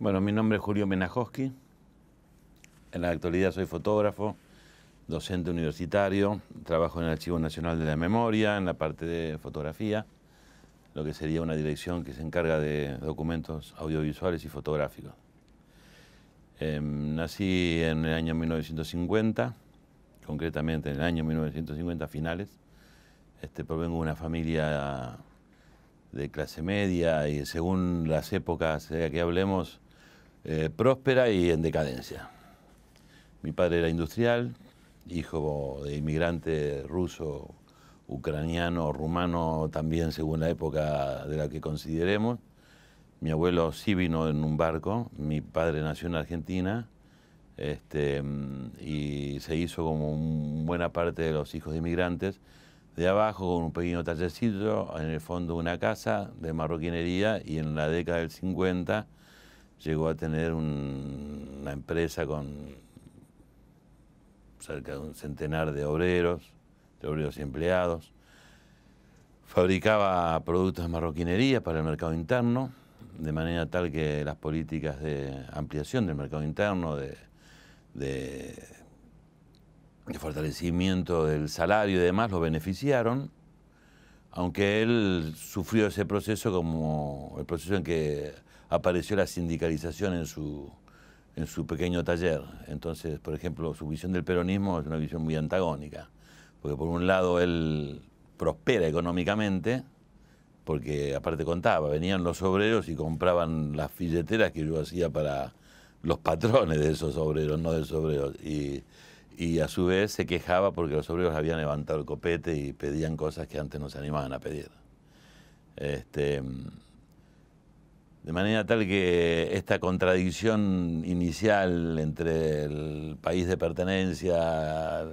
Bueno, mi nombre es Julio Menajoski. En la actualidad soy fotógrafo, docente universitario, trabajo en el Archivo Nacional de la Memoria, en la parte de fotografía, lo que sería una dirección que se encarga de documentos audiovisuales y fotográficos. Em, nací en el año 1950, concretamente en el año 1950 finales. Este, provengo de una familia de clase media y según las épocas las que hablemos, eh, próspera y en decadencia. Mi padre era industrial, hijo de inmigrante ruso, ucraniano, rumano, también según la época de la que consideremos. Mi abuelo sí vino en un barco, mi padre nació en Argentina este, y se hizo como buena parte de los hijos de inmigrantes. De abajo, con un pequeño tallercito, en el fondo una casa de marroquinería y en la década del 50 llegó a tener una empresa con cerca de un centenar de obreros, de obreros y empleados. Fabricaba productos de marroquinería para el mercado interno, de manera tal que las políticas de ampliación del mercado interno, de fortalecimiento del salario y demás, lo beneficiaron aunque él sufrió ese proceso como el proceso en que apareció la sindicalización en su, en su pequeño taller. Entonces, por ejemplo, su visión del peronismo es una visión muy antagónica, porque por un lado él prospera económicamente, porque aparte contaba, venían los obreros y compraban las filleteras que yo hacía para los patrones de esos obreros, no de esos obreros. Y, y a su vez se quejaba porque los obreros habían levantado el copete y pedían cosas que antes no se animaban a pedir. Este, de manera tal que esta contradicción inicial entre el país de pertenencia,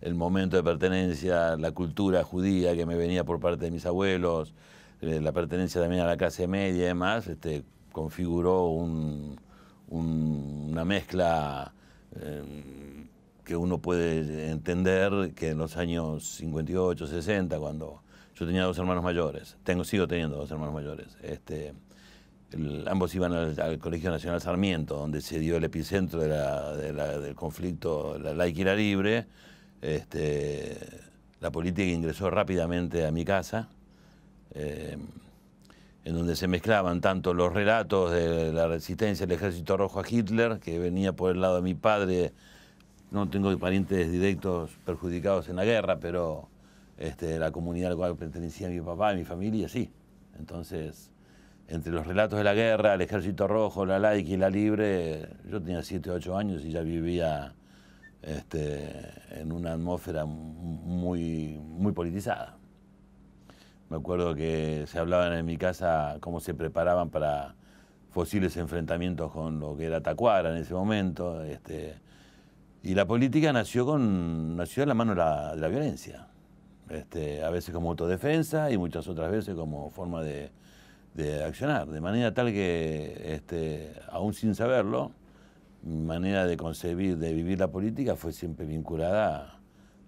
el momento de pertenencia, la cultura judía que me venía por parte de mis abuelos, eh, la pertenencia también a la clase media y demás, este, configuró una mezcla em, que uno puede entender que en los años 58, 60, cuando yo tenía dos hermanos mayores, tengo, sigo teniendo dos hermanos mayores, este, ambos iban al, Colegio Nacional Sarmiento, donde se dio el epicentro de del conflicto, la laica y libre. Este, la política ingresó rápidamente a mi casa, eh, en donde se mezclaban tanto los relatos de la resistencia del ejército rojo a Hitler, que venía por el lado de mi padre, no tengo parientes directos perjudicados en la guerra, pero este, la comunidad a la cual pertenecía mi papá y mi familia, sí. Entonces, entre los relatos de la guerra, el Ejército Rojo, la laica y la libre, yo tenía 7 o 8 años y ya vivía este, en una atmósfera muy, muy politizada. Me acuerdo que se hablaban en mi casa cómo se preparaban para fósiles enfrentamientos con lo que era Tacuara en ese momento. Este, y la política nació, con, nació de la mano de la, la violencia. Este, a veces como autodefensa y muchas otras veces como forma de, de accionar, de manera tal que, este, aún sin saberlo, mi manera de concebir, de vivir la política fue siempre vinculada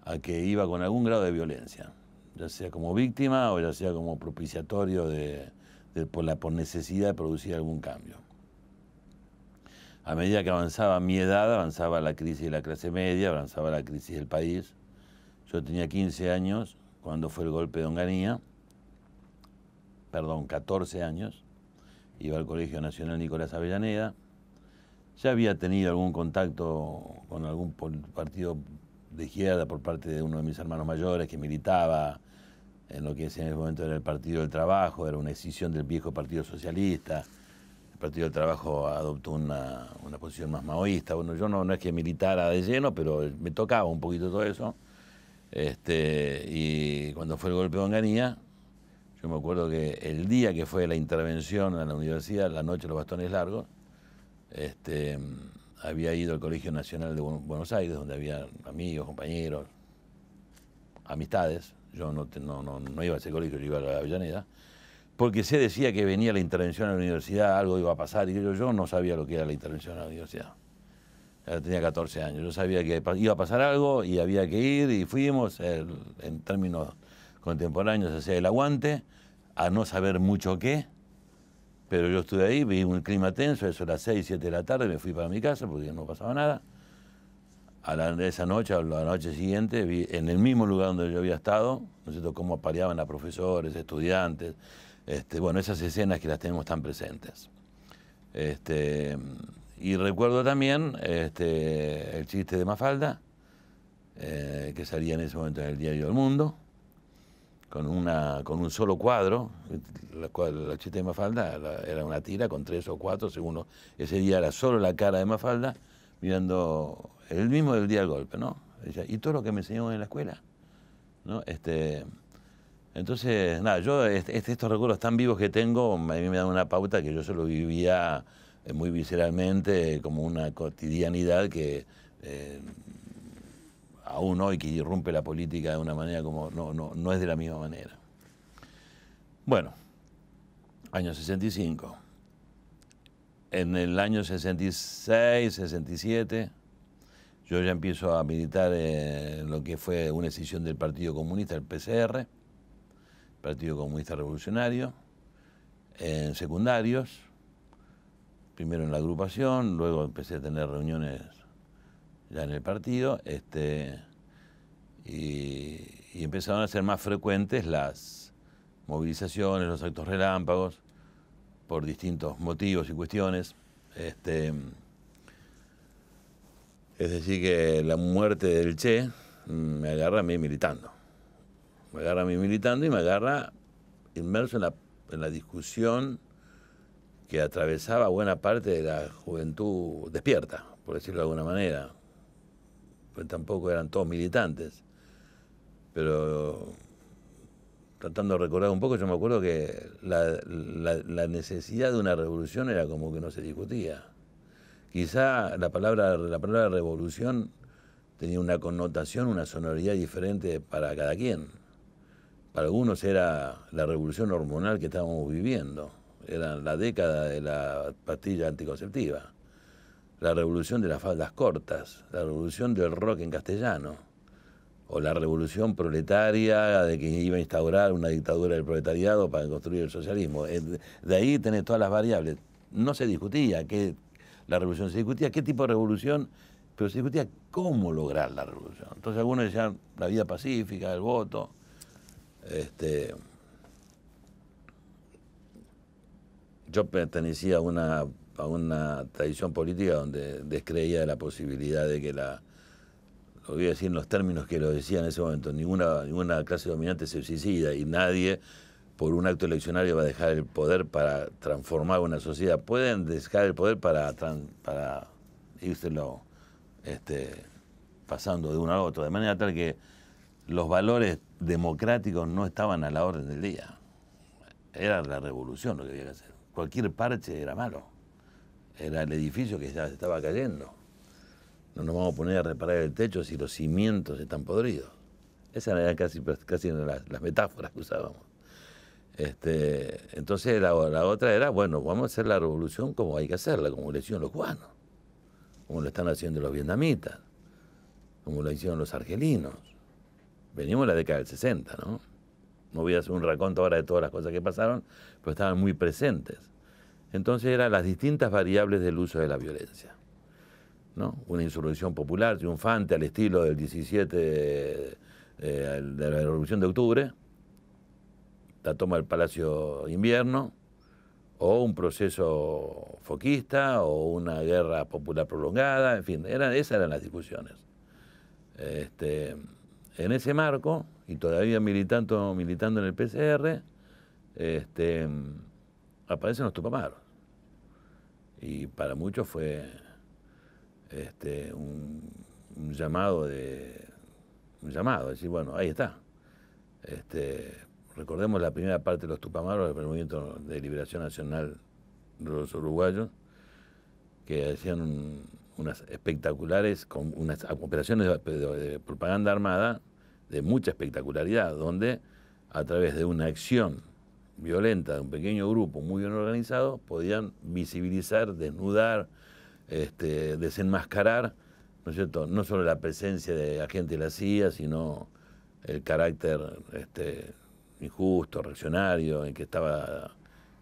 a, que iba con algún grado de violencia, ya sea como víctima o ya sea como propiciatorio de, por, la, por necesidad de producir algún cambio. A medida que avanzaba mi edad, avanzaba la crisis de la clase media, avanzaba la crisis del país. Yo tenía 15 años cuando fue el golpe de Onganía perdón, 14 años, iba al Colegio Nacional Nicolás Avellaneda, ya había tenido algún contacto con algún partido de izquierda por parte de uno de mis hermanos mayores que militaba en lo que en ese momento era el Partido del Trabajo, era una escisión del viejo Partido Socialista. El Partido del Trabajo adoptó una, una posición más maoísta. Bueno, yo no, no es que militara de lleno, pero me tocaba un poquito todo eso. Este, y cuando fue el golpe de Onganía, yo me acuerdo que el día que fue la intervención a la universidad, la noche de los bastones largos, este, había ido al Colegio Nacional de Buenos Aires, donde había amigos, compañeros, amistades. Yo no, no, no, iba a ese colegio, yo iba a la Avellaneda. Porque se decía que venía la intervención a la universidad, algo iba a pasar, y yo, yo no sabía lo que era la intervención a la universidad. tenía 14 años, yo sabía que iba a pasar algo y había que ir, y fuimos en términos contemporáneos hacía el aguante, a no saber mucho qué, pero yo estuve ahí, vi un clima tenso, eso era las 6, 7 de la tarde, me fui para mi casa porque no pasaba nada. A esa noche, a la noche siguiente, vi en el mismo lugar donde yo había estado, ¿no es cómo apareaban a profesores, estudiantes, este, bueno, esas escenas que las tenemos tan presentes. Este, y recuerdo también este, el chiste de Mafalda, eh, que salía en ese momento en el diario El Mundo, con, una, con un solo cuadro, la, cual, la chiste de Mafalda era una tira con tres o cuatro, según ese día era solo la cara de Mafalda, mirando el mismo del día del golpe, ¿no? Y todo lo que me enseñaban en la escuela, ¿no? Este, entonces, nada, yo este, este, estos recuerdos tan vivos que tengo, a mí me dan una pauta que yo solo vivía eh, muy visceralmente, como una cotidianidad que eh, aún hoy que irrumpe la política de una manera como no, no, es de la misma manera. Bueno, año 65. En el año 66, 67, yo ya empiezo a militar en lo que fue una decisión del Partido Comunista, el PCR, Partido Comunista Revolucionario, en secundarios, primero en la agrupación, luego empecé a tener reuniones ya en el partido, este, y, empezaron a ser más frecuentes las movilizaciones, los actos relámpagos, por distintos motivos y cuestiones. Este, es decir, que la muerte del Che mm, me agarra a mí militando. Me agarra a mí militando y me agarra inmerso en la, en la discusión que atravesaba buena parte de la juventud despierta, por decirlo de alguna manera, pues tampoco eran todos militantes. Pero tratando de recordar un poco, yo me acuerdo que la, necesidad de una revolución era como que no se discutía. Quizá la palabra, la palabra revolución tenía una connotación, una sonoridad diferente para cada quien. Para algunos era la revolución hormonal que estábamos viviendo, era la década de la pastilla anticonceptiva la revolución de las faldas cortas, la revolución del rock en castellano, o la revolución proletaria de que iba a instaurar una dictadura del proletariado para construir el socialismo. Eh, de ahí tenés todas las variables. No se discutía qué, la revolución, se discutía qué tipo de revolución, pero se discutía cómo lograr la revolución. Entonces algunos decían la vida pacífica, el voto, este, yo pertenecía a una a una tradición política donde descreía de la posibilidad de que la, lo voy a decir en los términos que lo decía en ese momento, ninguna, ninguna clase dominante se suicida y nadie por un acto eleccionario va a dejar el poder para transformar una sociedad. Pueden dejar el poder para, para este, pasando de uno a otro, de manera tal que los valores democráticos no estaban a la orden del día. Era la revolución lo que había que hacer. Cualquier parche era malo era el edificio que ya se estaba cayendo. No nos vamos a poner a reparar el techo si los cimientos están podridos. Esas eran casi, casi las, metáforas que usábamos. Este, entonces la, otra era, bueno, vamos a hacer la revolución como hay que hacerla, como lo hicieron los cubanos, como lo están haciendo los vietnamitas, como lo hicieron los argelinos. Venimos de la década del 60, ¿no? No voy a hacer un raconto ahora de todas las cosas que pasaron, pero estaban muy presentes. Entonces eran las distintas variables del uso de la violencia. Una insurrección popular triunfante al estilo del 17 eh, de, la Revolución de Octubre, la toma del Palacio Invierno, o un proceso foquista, o una guerra popular prolongada, en fin, esas eran las discusiones. Este, en ese marco, y todavía militando, militando en el PCR, este, aparecen los tupamaros. Y para muchos fue este, un, llamado de. un llamado, decir, bueno, ahí está. Este, recordemos la primera parte de los tupamaros del movimiento de liberación nacional de los uruguayos, que hacían unas espectaculares, con unas operaciones de propaganda armada de mucha espectacularidad, donde a través de una acción violenta de un pequeño grupo muy bien organizado podían visibilizar, desnudar, este, desenmascarar, ¿no es cierto?, no solo la presencia de agentes de la CIA, sino el carácter este, injusto, reaccionario, en que estaba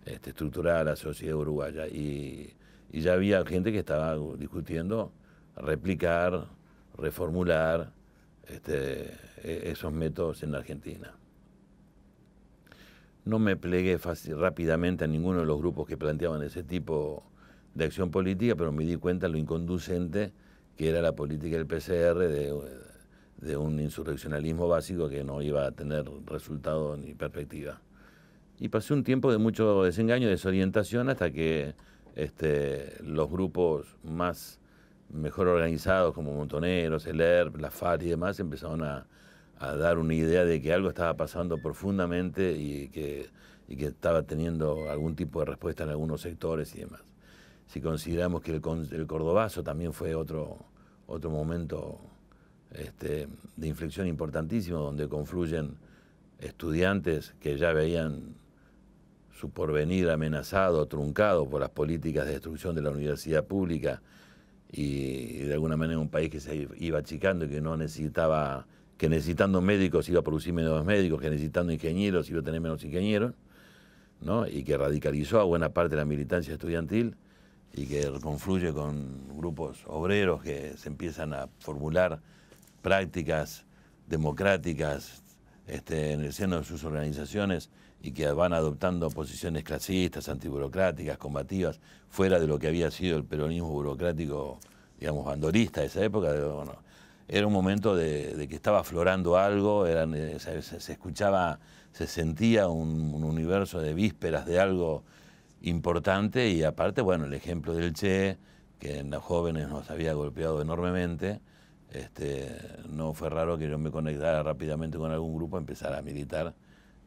este, estructurada la sociedad uruguaya. Y, ya había gente que estaba discutiendo replicar, reformular este, e-, esos métodos en la Argentina. No me plegué rápidamente a ninguno de los grupos que planteaban ese tipo de acción política, pero me di cuenta de lo inconducente que era la política del PCR, de, un insurreccionalismo básico que no iba a tener resultado ni perspectiva. Y pasé un tiempo de mucho desengaño, desorientación, hasta que este, los grupos más mejor organizados, como Montoneros, el ERP, la FARC y demás, empezaron a, a dar una idea de que algo estaba pasando profundamente y que, que estaba teniendo algún tipo de respuesta en algunos sectores y demás. Si consideramos que el, cordobazo también fue otro, otro momento este, de inflexión importantísimo donde confluyen estudiantes que ya veían su porvenir amenazado, truncado por las políticas de destrucción de la universidad pública y, y de alguna manera un país que se iba achicando y que no necesitaba que necesitando médicos iba a producir menos médicos, que necesitando ingenieros iba a tener menos ingenieros, ¿no? y que radicalizó a buena parte de la militancia estudiantil y que confluye con grupos obreros que se empiezan a formular prácticas democráticas este, en el seno de sus organizaciones y que van adoptando posiciones clasistas, antiburocráticas, combativas, fuera de lo que había sido el peronismo burocrático, digamos, bandorista de esa época, era un momento de, que estaba aflorando algo, eh, se, escuchaba, se sentía un, universo de vísperas de algo importante y aparte, bueno, el ejemplo del Che, que en los jóvenes nos había golpeado enormemente, este, no fue raro que yo me conectara rápidamente con algún grupo, empezar a militar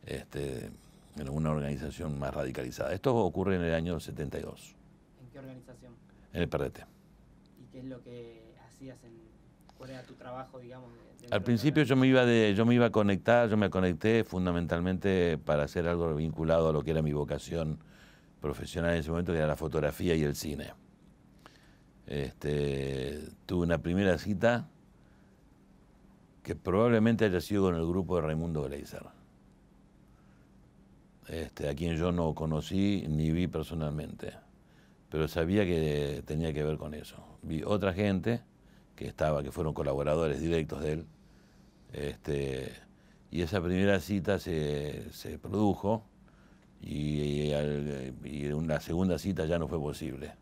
este, en alguna organización más radicalizada. Esto ocurre en el año 72. ¿En qué organización? En el PRT. ¿Y qué es lo que hacías en tu trabajo, Al principio yo me iba de, yo me iba a conectar, yo me conecté fundamentalmente para hacer algo vinculado a lo que era mi vocación profesional en ese momento, que era la fotografía y el cine. Este, tuve una primera cita que probablemente haya sido con el grupo de Raimundo Gleiser, este, a quien yo no conocí ni vi personalmente, pero sabía que tenía que ver con eso. Vi otra gente que estaba, que fueron colaboradores directos de él. Este, y esa primera cita se, produjo y, y, una segunda cita ya no fue posible,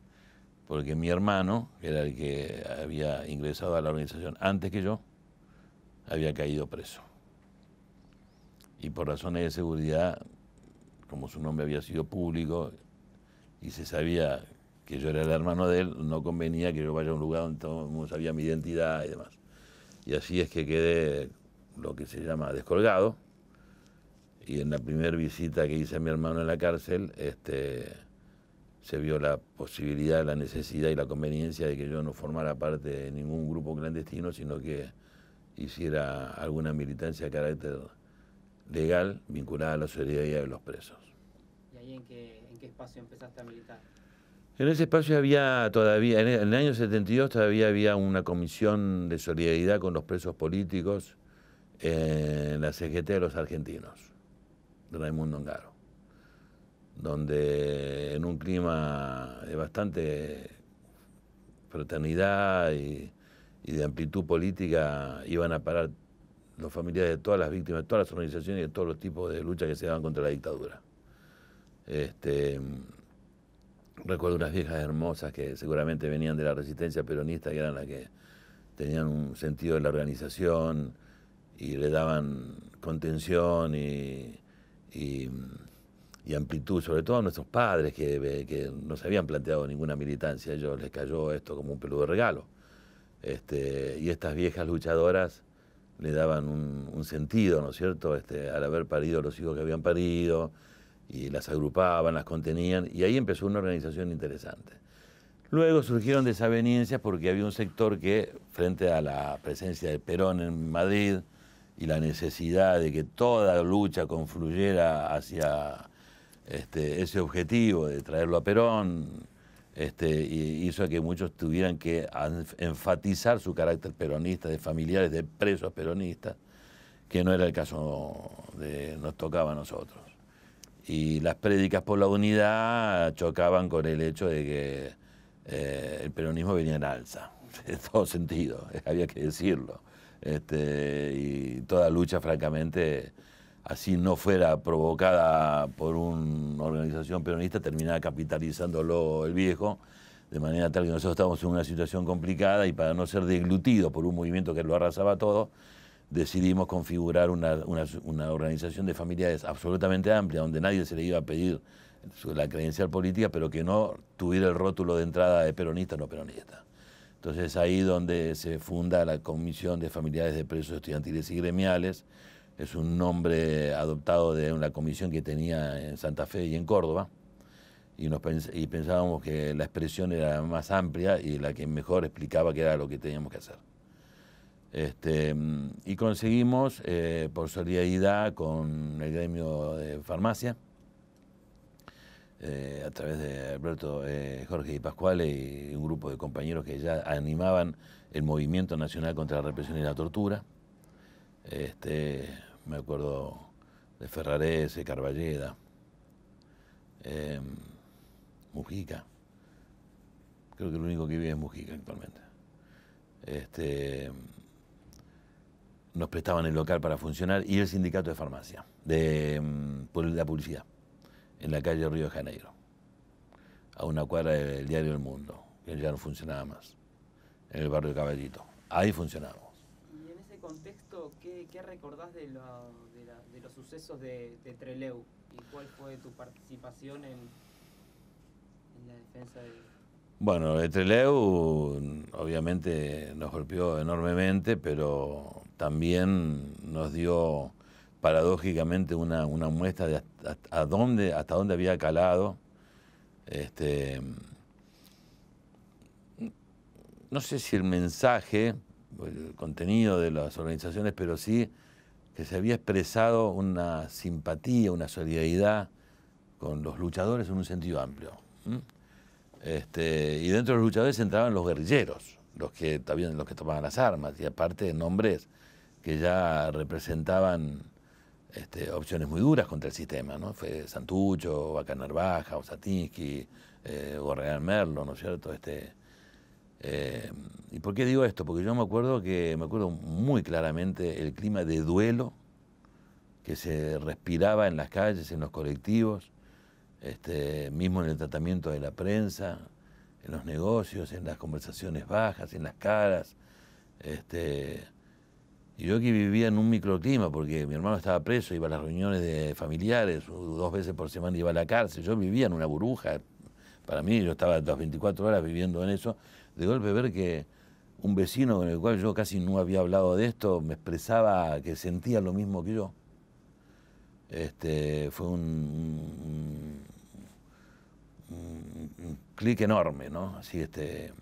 porque mi hermano, que era el que había ingresado a la organización antes que yo, había caído preso. Y por razones de seguridad, como su nombre había sido público y se sabía que yo era el hermano de él, no convenía que yo vaya a un lugar donde todo el mundo sabía mi identidad y demás. Y así es que quedé lo que se llama descolgado. Y en la primera visita que hice a mi hermano en la cárcel, este, se vio la posibilidad, la necesidad y la conveniencia de que yo no formara parte de ningún grupo clandestino, sino que hiciera alguna militancia de carácter legal vinculada a la solidaridad de los presos. ¿Y ahí en qué espacio empezaste a militar? En ese espacio había todavía, en el año 72 todavía había una comisión de solidaridad con los presos políticos en la CGT de los argentinos, de Raimundo Ongaro, donde en un clima de bastante fraternidad y, de amplitud política iban a parar los familiares de todas las víctimas, de todas las organizaciones y de todos los tipos de luchas que se daban contra la dictadura. Este, Recuerdo unas viejas hermosas que seguramente venían de la resistencia peronista que eran las que tenían un sentido de la organización y le daban contención y, amplitud, sobre todo a nuestros padres que, no se habían planteado ninguna militancia, a ellos les cayó esto como un peludo regalo. Este, y estas viejas luchadoras le daban un, sentido, ¿no es cierto?, este, al haber parido los hijos que habían parido, y las agrupaban, las contenían, y ahí empezó una organización interesante. Luego surgieron desavenencias porque había un sector que, frente a la presencia de Perón en Madrid y la necesidad de que toda lucha confluyera hacia este, ese objetivo de traerlo a Perón, este, hizo que muchos tuvieran que enfatizar su carácter peronista, de familiares de presos peronistas, que no era el caso de nos tocaba a nosotros y las prédicas por la unidad chocaban con el hecho de que eh, el peronismo venía en alza, en todo sentido, había que decirlo. Este, y toda lucha, francamente, así no fuera provocada por una organización peronista, terminaba capitalizándolo el viejo, de manera tal que nosotros estábamos en una situación complicada y para no ser deglutidos por un movimiento que lo arrasaba todo, decidimos configurar una, organización de familiares absolutamente amplia, donde nadie se le iba a pedir la credencial política, pero que no tuviera el rótulo de entrada de peronista o no peronista. Entonces ahí donde se funda la Comisión de Familiares de Presos Estudiantiles y Gremiales, es un nombre adoptado de una comisión que tenía en Santa Fe y en Córdoba, y, nos y pensábamos que la expresión era más amplia y la que mejor explicaba qué era lo que teníamos que hacer. Este, y conseguimos, eh, por solidaridad con el gremio de farmacia, eh, a través de Alberto, eh, Jorge y Pascual, y un grupo de compañeros que ya animaban el movimiento nacional contra la represión y la tortura. Este, me acuerdo de Ferrarese, Carballeda, Mujica. Creo que el único que vive es Mujica actualmente. Este, nos prestaban el local para funcionar y el sindicato de farmacia, de, mm, la publicidad, en la calle Río de Janeiro, a una cuadra del diario El Mundo, que ya no funcionaba más, en el barrio Caballito. Ahí funcionamos. ¿Y en ese contexto qué, qué recordás de, lo, de, los sucesos de, de, Treleu? ¿Y cuál fue tu participación en, la defensa de... Bueno, Treleu obviamente nos golpeó enormemente, pero también nos dio paradójicamente una, muestra de hasta, a dónde, hasta había calado. Este, no sé si el mensaje, el contenido de las organizaciones, pero sí que se había expresado una simpatía, una solidaridad con los luchadores en un sentido amplio. Este, y dentro de los luchadores entraban los guerrilleros los que también los que tomaban las armas, y aparte nombres que ya representaban este, opciones muy duras contra el sistema, ¿no? Fue Santucho, Bacanar Baja, Osatinsky, Gorreal eh, Merlo, ¿no es cierto? Este, eh, ¿Y por qué digo esto? Porque yo me acuerdo que me acuerdo muy claramente el clima de duelo que se respiraba en las calles, en los colectivos, este, mismo en el tratamiento de la prensa, en los negocios, en las conversaciones bajas, en las caras. Este, y yo aquí vivía en un microclima, porque mi hermano estaba preso, iba a las reuniones de familiares, dos veces por semana iba a la cárcel, yo vivía en una burbuja. Para mí, yo estaba las 24 horas viviendo en eso. De golpe ver que un vecino con el cual yo casi no había hablado de esto me expresaba que sentía lo mismo que yo. Este, fue un un, clic enorme, ¿no? Así este,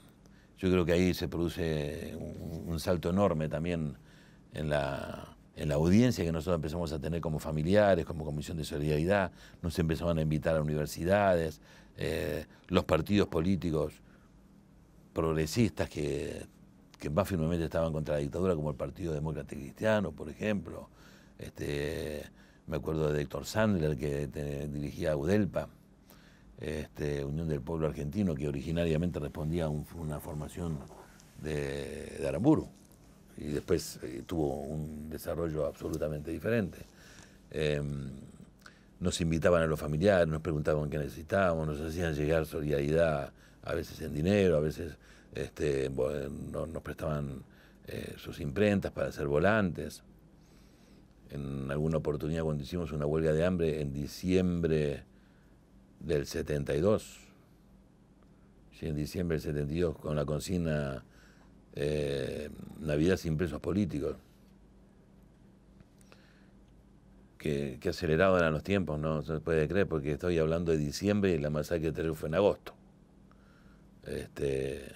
yo creo que ahí se produce un, salto enorme también en la, audiencia que nosotros empezamos a tener como familiares, como comisión de solidaridad, nos empezaban a invitar a universidades, eh, los partidos políticos progresistas que, más firmemente estaban contra la dictadura, como el Partido Demócrata y Cristiano, por ejemplo. Este, me acuerdo de Héctor Sandler, que dirigía Udelpa, este, Unión del Pueblo Argentino, que originariamente respondía a una formación de, Aramburu y después eh, tuvo un desarrollo absolutamente diferente. Em, nos invitaban a los familiares, nos preguntaban qué necesitábamos, nos hacían llegar solidaridad, a veces en dinero, a veces este, nos prestaban eh, sus imprentas para hacer volantes. En alguna oportunidad cuando hicimos una huelga de hambre en diciembre del 72, si en diciembre del 72, con la consigna eh, Navidad sin presos políticos, que, que acelerado eran los tiempos, ¿no? se puede creer, porque estoy hablando de diciembre y la masacre de Terror fue en agosto. Este,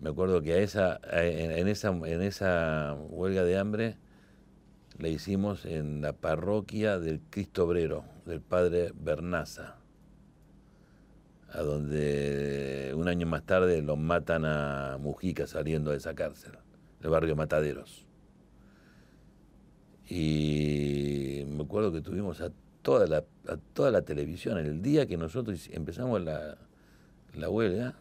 me acuerdo que a esa, esa, en esa huelga de hambre la hicimos en la parroquia del Cristo Obrero, del padre Bernaza a donde un año más tarde lo matan a Mujica saliendo de esa cárcel, del barrio Mataderos. Y me acuerdo que tuvimos a toda la, toda la televisión, el día que nosotros empezamos la, huelga,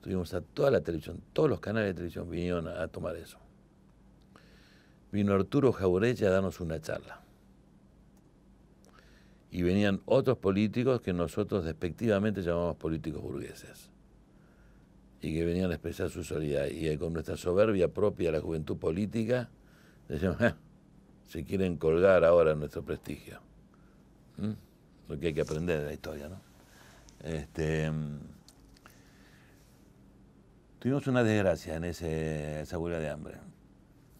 tuvimos a toda la televisión, todos los canales de televisión vinieron a, tomar eso. Vino Arturo Jaureche a darnos una charla y venían otros políticos que nosotros despectivamente llamamos políticos burgueses y que venían a expresar su solidaridad. Y con nuestra soberbia propia, la juventud política, decíamos, ah, se quieren colgar ahora nuestro prestigio. ¿Mm? Lo que hay que aprender de la historia, ¿no? Este, mm, tuvimos una desgracia en ese, esa huelga de hambre.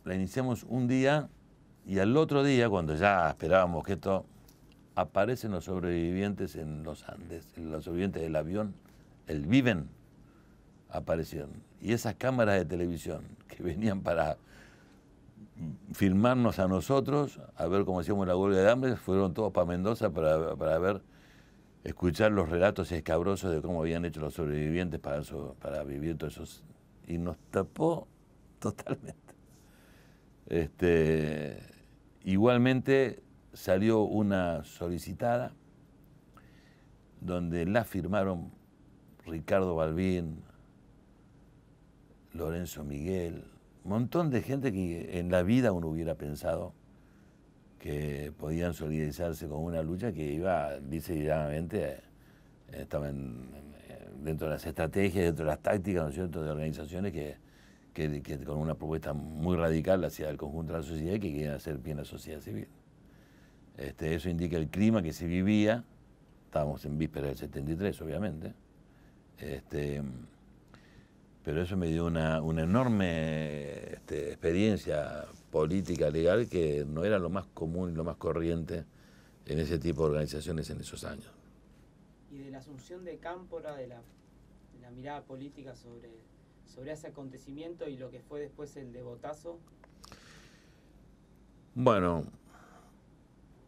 La iniciamos un día y al otro día, cuando ya esperábamos que esto aparecen los sobrevivientes en los Andes, los sobrevivientes del avión, el Viven, aparecieron. Y esas cámaras de televisión que venían para filmarnos a nosotros, a ver cómo hacíamos la huelga de hambre, fueron todos para Mendoza para, ver, escuchar los relatos escabrosos de cómo habían hecho los sobrevivientes para, para vivir todos esos... Y nos tapó totalmente. Este, igualmente salió una solicitada donde la firmaron Ricardo Balbín, Lorenzo Miguel, un montón de gente que en la vida uno hubiera pensado que podían solidarizarse con una lucha que iba, dice llanamente, eh, estaba dentro de las estrategias, dentro de las tácticas, ¿no es cierto?, de organizaciones que, con una propuesta muy radical hacia el conjunto de la sociedad y que querían hacer bien la sociedad civil. Este, eso indica el clima que se vivía, estábamos en víspera del 73 obviamente, este, pero eso me dio una, enorme este, experiencia política, legal, que no era lo más común lo más corriente en ese tipo de organizaciones en esos años. Y de la asunción de Cámpora, de la, mirada política sobre, sobre ese acontecimiento y lo que fue después el de Botazo. Bueno,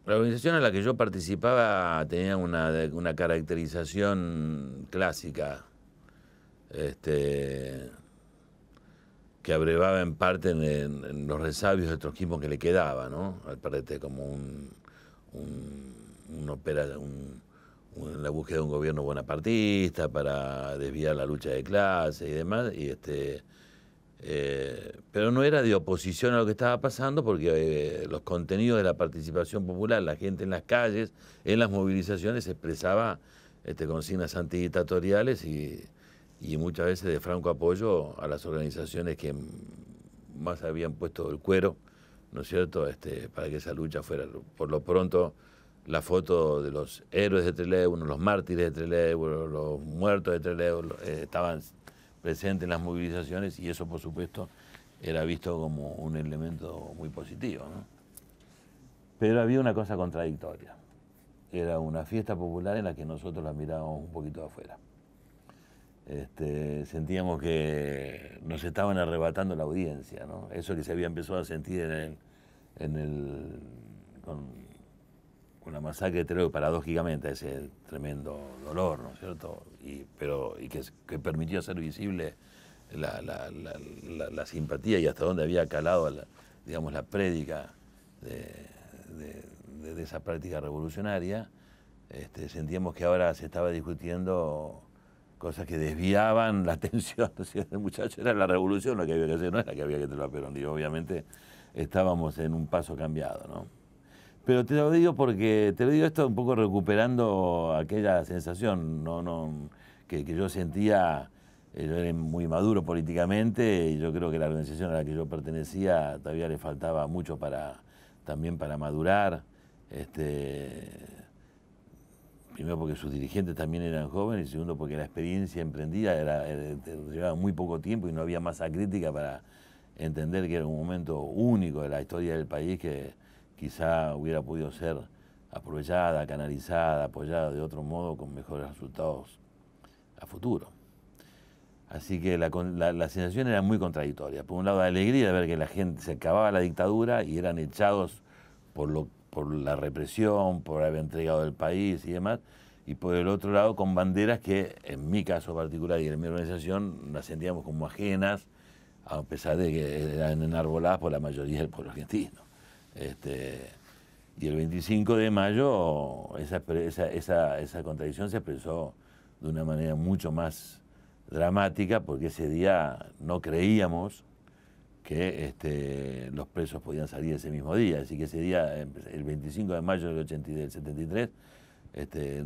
la organización en la que yo participaba tenía una, caracterización clásica, este, que abrevaba en parte en, los resabios de trotskismo que le quedaba, ¿no? Al como un, un, un, la búsqueda de un gobierno bonapartista para desviar la lucha de clases y demás, y este eh, pero no era de oposición a lo que estaba pasando porque eh, los contenidos de la participación popular, la gente en las calles, en las movilizaciones, expresaba este, consignas antidictatoriales y, muchas veces de franco apoyo a las organizaciones que más habían puesto el cuero, ¿no es cierto?, este, para que esa lucha fuera, por lo pronto, la foto de los héroes de Trelew, los mártires de Trelew, los muertos de Trelew, eh, estaban presente en las movilizaciones y eso por supuesto era visto como un elemento muy positivo. Pero había una cosa contradictoria. Era una fiesta popular en la que nosotros la mirábamos un poquito de afuera. Este, sentíamos que nos estaban arrebatando la audiencia, Eso que se había empezado a sentir en el, con, la masacre de paradójicamente, ese tremendo dolor, ¿no es cierto? y, pero, y que, permitió ser visible la, la, la, simpatía y hasta dónde había calado la, digamos, la prédica de, de, esa práctica revolucionaria, este, sentíamos que ahora se estaba discutiendo cosas que desviaban la atención muchacho. Era la revolución lo que había que hacer, no era que había que tener la obviamente estábamos en un paso cambiado, ¿no? Pero te lo digo porque, te lo digo esto un poco recuperando aquella sensación no, no, que, yo sentía, eh, yo era muy maduro políticamente y yo creo que la organización a la que yo pertenecía todavía le faltaba mucho para, también para madurar. Este, primero porque sus dirigentes también eran jóvenes y segundo porque la experiencia emprendida era, era, llevaba muy poco tiempo y no había masa crítica para entender que era un momento único de la historia del país que quizá hubiera podido ser aprovechada, canalizada, apoyada de otro modo con mejores resultados a futuro. Así que la, sensación era muy contradictoria. Por un lado, la alegría de ver que la gente se acababa la dictadura y eran echados por, por la represión, por haber entregado el país y demás. Y por el otro lado, con banderas que en mi caso particular y en mi organización las sentíamos como ajenas, a pesar de que eran enarboladas por la mayoría del pueblo argentino. Este, y el 25 de mayo esa, contradicción se expresó de una manera mucho más dramática porque ese día no creíamos que este, los presos podían salir ese mismo día. Así que ese día, el 25 de mayo del, 73, este,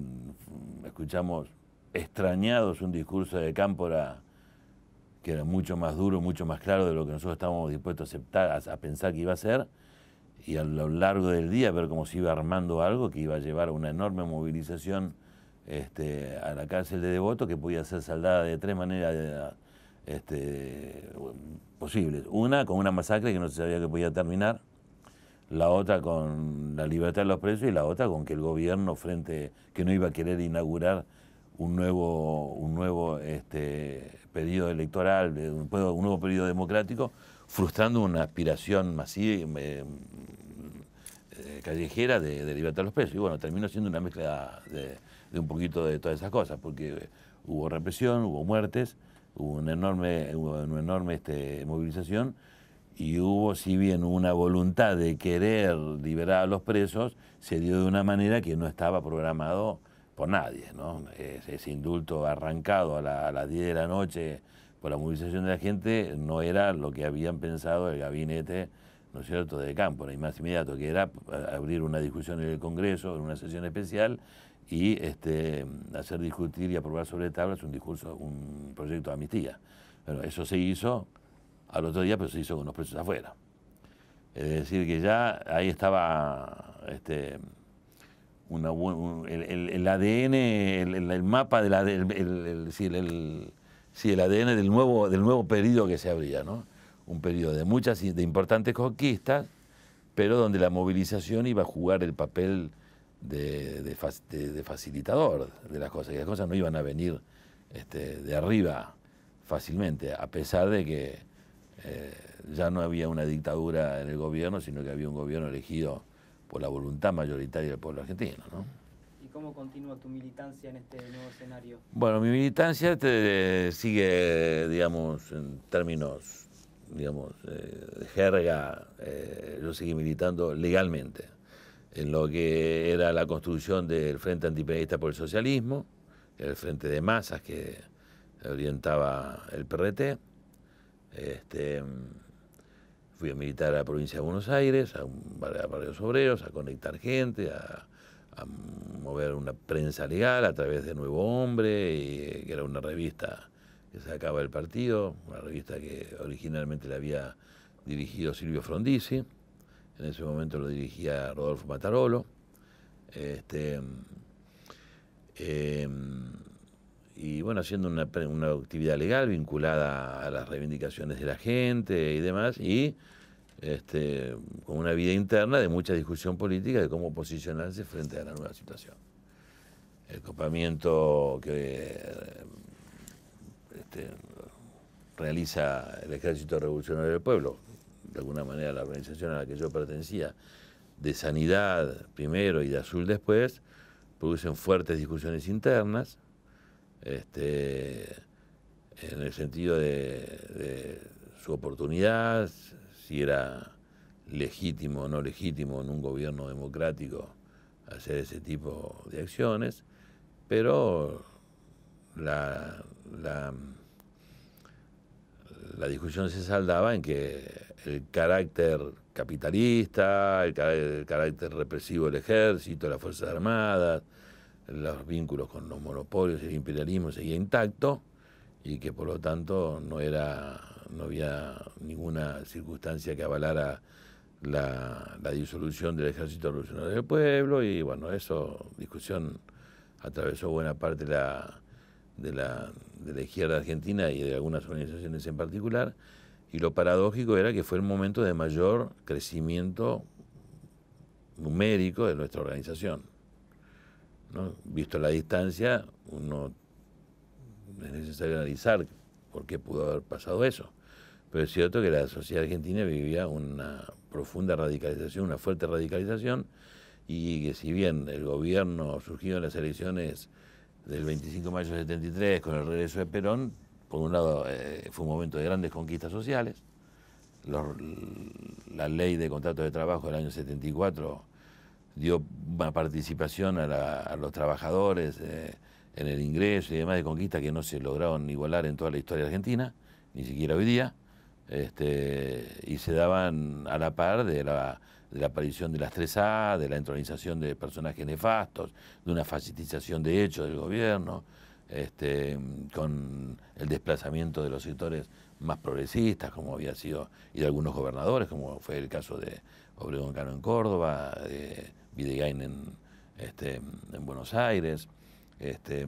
escuchamos extrañados un discurso de Cámpora que era mucho más duro, mucho más claro de lo que nosotros estábamos dispuestos a aceptar, a pensar que iba a ser y a lo largo del día ver cómo se iba armando algo que iba a llevar a una enorme movilización este, a la cárcel de Devoto que podía ser saldada de tres maneras este, posibles. Una con una masacre que no se sabía que podía terminar, la otra con la libertad de los presos y la otra con que el gobierno frente que no iba a querer inaugurar un nuevo, un nuevo este, periodo electoral, un nuevo periodo democrático, frustrando una aspiración masiva, eh, eh, callejera de, liberar a los presos. Y bueno, terminó siendo una mezcla de, un poquito de todas esas cosas, porque hubo represión, hubo muertes, hubo una enorme, enorme este, movilización y hubo, si bien una voluntad de querer liberar a los presos, se dio de una manera que no estaba programado por nadie. ¿no? Ese, indulto arrancado a, a las 10 de la noche la movilización de la gente no era lo que habían pensado el gabinete, ¿no es cierto?, de campo, ni más inmediato, que era abrir una discusión en el Congreso, en una sesión especial, y este, hacer discutir y aprobar sobre tablas un discurso, un proyecto de amnistía. Bueno, eso se hizo al otro día, pero se hizo con los presos afuera. Es decir, que ya ahí estaba este, el, ADN, el, el mapa del ADN, el, Sí, el ADN del nuevo, del nuevo periodo que se abría, ¿no? Un periodo de muchas de importantes conquistas, pero donde la movilización iba a jugar el papel de, facilitador de las cosas, que las cosas no iban a venir este, de arriba fácilmente, a pesar de que eh, ya no había una dictadura en el gobierno, sino que había un gobierno elegido por la voluntad mayoritaria del pueblo argentino, ¿no? ¿Cómo continúa tu militancia en este nuevo escenario? Bueno, mi militancia este, sigue, digamos, en términos, digamos, eh, de jerga, eh, yo seguí militando legalmente en lo que era la construcción del Frente Antiperista por el Socialismo, el Frente de Masas que orientaba el PRT. Este, fui a militar a la provincia de Buenos Aires, a, un, varios obreros, a conectar gente, a, a mover una prensa legal a través de Nuevo Hombre, eh, que era una revista que sacaba el partido, una revista que originalmente la había dirigido Silvio Frondizi, en ese momento lo dirigía Rodolfo Matarolo. Este, em, y bueno, haciendo una, una actividad legal vinculada a las reivindicaciones de la gente y demás, y este, con una vida interna de mucha discusión política de cómo posicionarse frente a la nueva situación. El copamiento que este, realiza el Ejército Revolucionario del Pueblo, de alguna manera la organización a la que yo pertenecía, de sanidad primero y de azul después, producen fuertes discusiones internas, este, en el sentido de, de su oportunidad, si era legítimo o no legítimo en un gobierno democrático hacer ese tipo de acciones, pero la, la, discusión se saldaba en que el carácter capitalista, el, carácter represivo del ejército, las Fuerzas Armadas, los vínculos con los monopolios y el imperialismo seguía intacto y que por lo tanto no era no había ninguna circunstancia que avalara la, disolución del Ejército Revolucionario del Pueblo y bueno, eso, discusión, atravesó buena parte de, la, izquierda argentina y de algunas organizaciones en particular. Y lo paradójico era que fue el momento de mayor crecimiento numérico de nuestra organización. Visto la distancia, uno es necesario analizar por qué pudo haber pasado eso. Pero es cierto que la sociedad argentina vivía una profunda radicalización, una fuerte radicalización, y que si bien el gobierno surgió en las elecciones del 25 de mayo del 73 con el regreso de Perón, por un lado eh, fue un momento de grandes conquistas sociales, la ley de contratos de trabajo del año 74 dio una participación a, los trabajadores eh, en el ingreso y demás de conquistas que no se lograron igualar en toda la historia argentina, ni siquiera hoy día este, y se daban a la par de la, aparición de las 3A, de la entronización de personajes nefastos, de una fascistización de hechos del gobierno, este, con el desplazamiento de los sectores más progresistas, como había sido, y de algunos gobernadores, como fue el caso de Obregón Cano en Córdoba, de Videgain en, este, en Buenos Aires, este,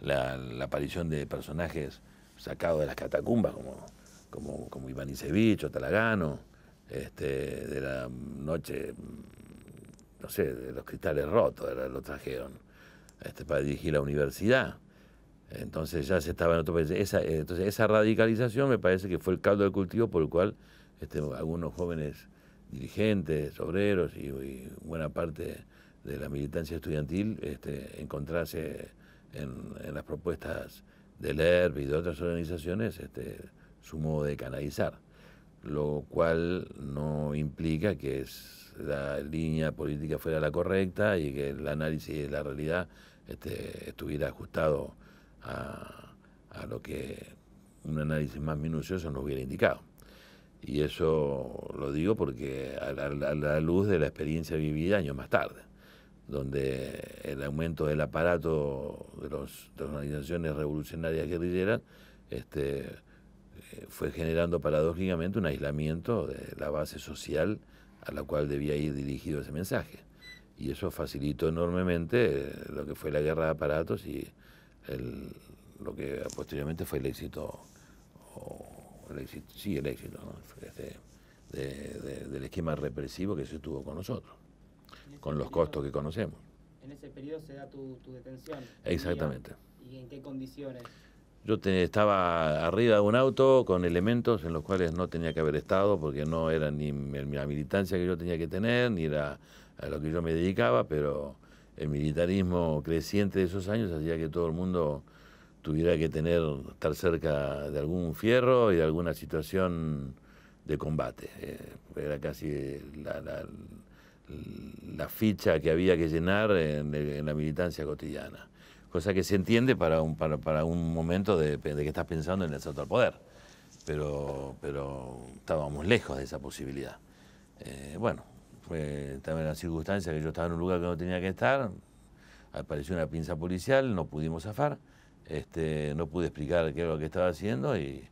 la, la aparición de personajes sacados de las catacumbas, como como, como Iván Isevich o Talagano, este, de la noche, no sé, de los cristales rotos, era, lo trajeron este, para dirigir la universidad. Entonces ya se estaba en otro país. Eh, entonces esa radicalización me parece que fue el caldo de cultivo por el cual este, algunos jóvenes dirigentes, obreros y, buena parte de la militancia estudiantil este, encontrarse en, las propuestas del ERP y de otras organizaciones este, su modo de canalizar, lo cual no implica que es la línea política fuera la correcta y que el análisis de la realidad este, estuviera ajustado a, lo que un análisis más minucioso nos hubiera indicado. Y eso lo digo porque a la, luz de la experiencia vivida años más tarde, donde el aumento del aparato de, las organizaciones revolucionarias guerrilleras este, fue generando paradójicamente un aislamiento de la base social a la cual debía ir dirigido ese mensaje. Y eso facilitó enormemente eh, lo que fue la guerra de aparatos y lo que posteriormente fue el éxito, sí, el este, del esquema represivo que se tuvo con nosotros, con los costos que conocemos. En ese periodo se da tu detención. Exactamente. ¿Y en qué condiciones? Yo estaba arriba de un auto con elementos en los cuales no tenía que haber estado porque no era ni la militancia que yo tenía que tener, ni era a lo que yo me dedicaba, pero el militarismo creciente de esos años hacía que todo el mundo tuviera que tener, estar cerca de algún fierro y de alguna situación de combate. Eh, era casi la, ficha que había que llenar en la militancia cotidiana cosa que se entiende para un, para, un momento de, que estás pensando en el salto al poder. Pero, pero estábamos lejos de esa posibilidad. Eh, bueno, fue también la circunstancia que yo estaba en un lugar que no tenía que estar, apareció una pinza policial, no pudimos zafar, este, no pude explicar qué era lo que estaba haciendo y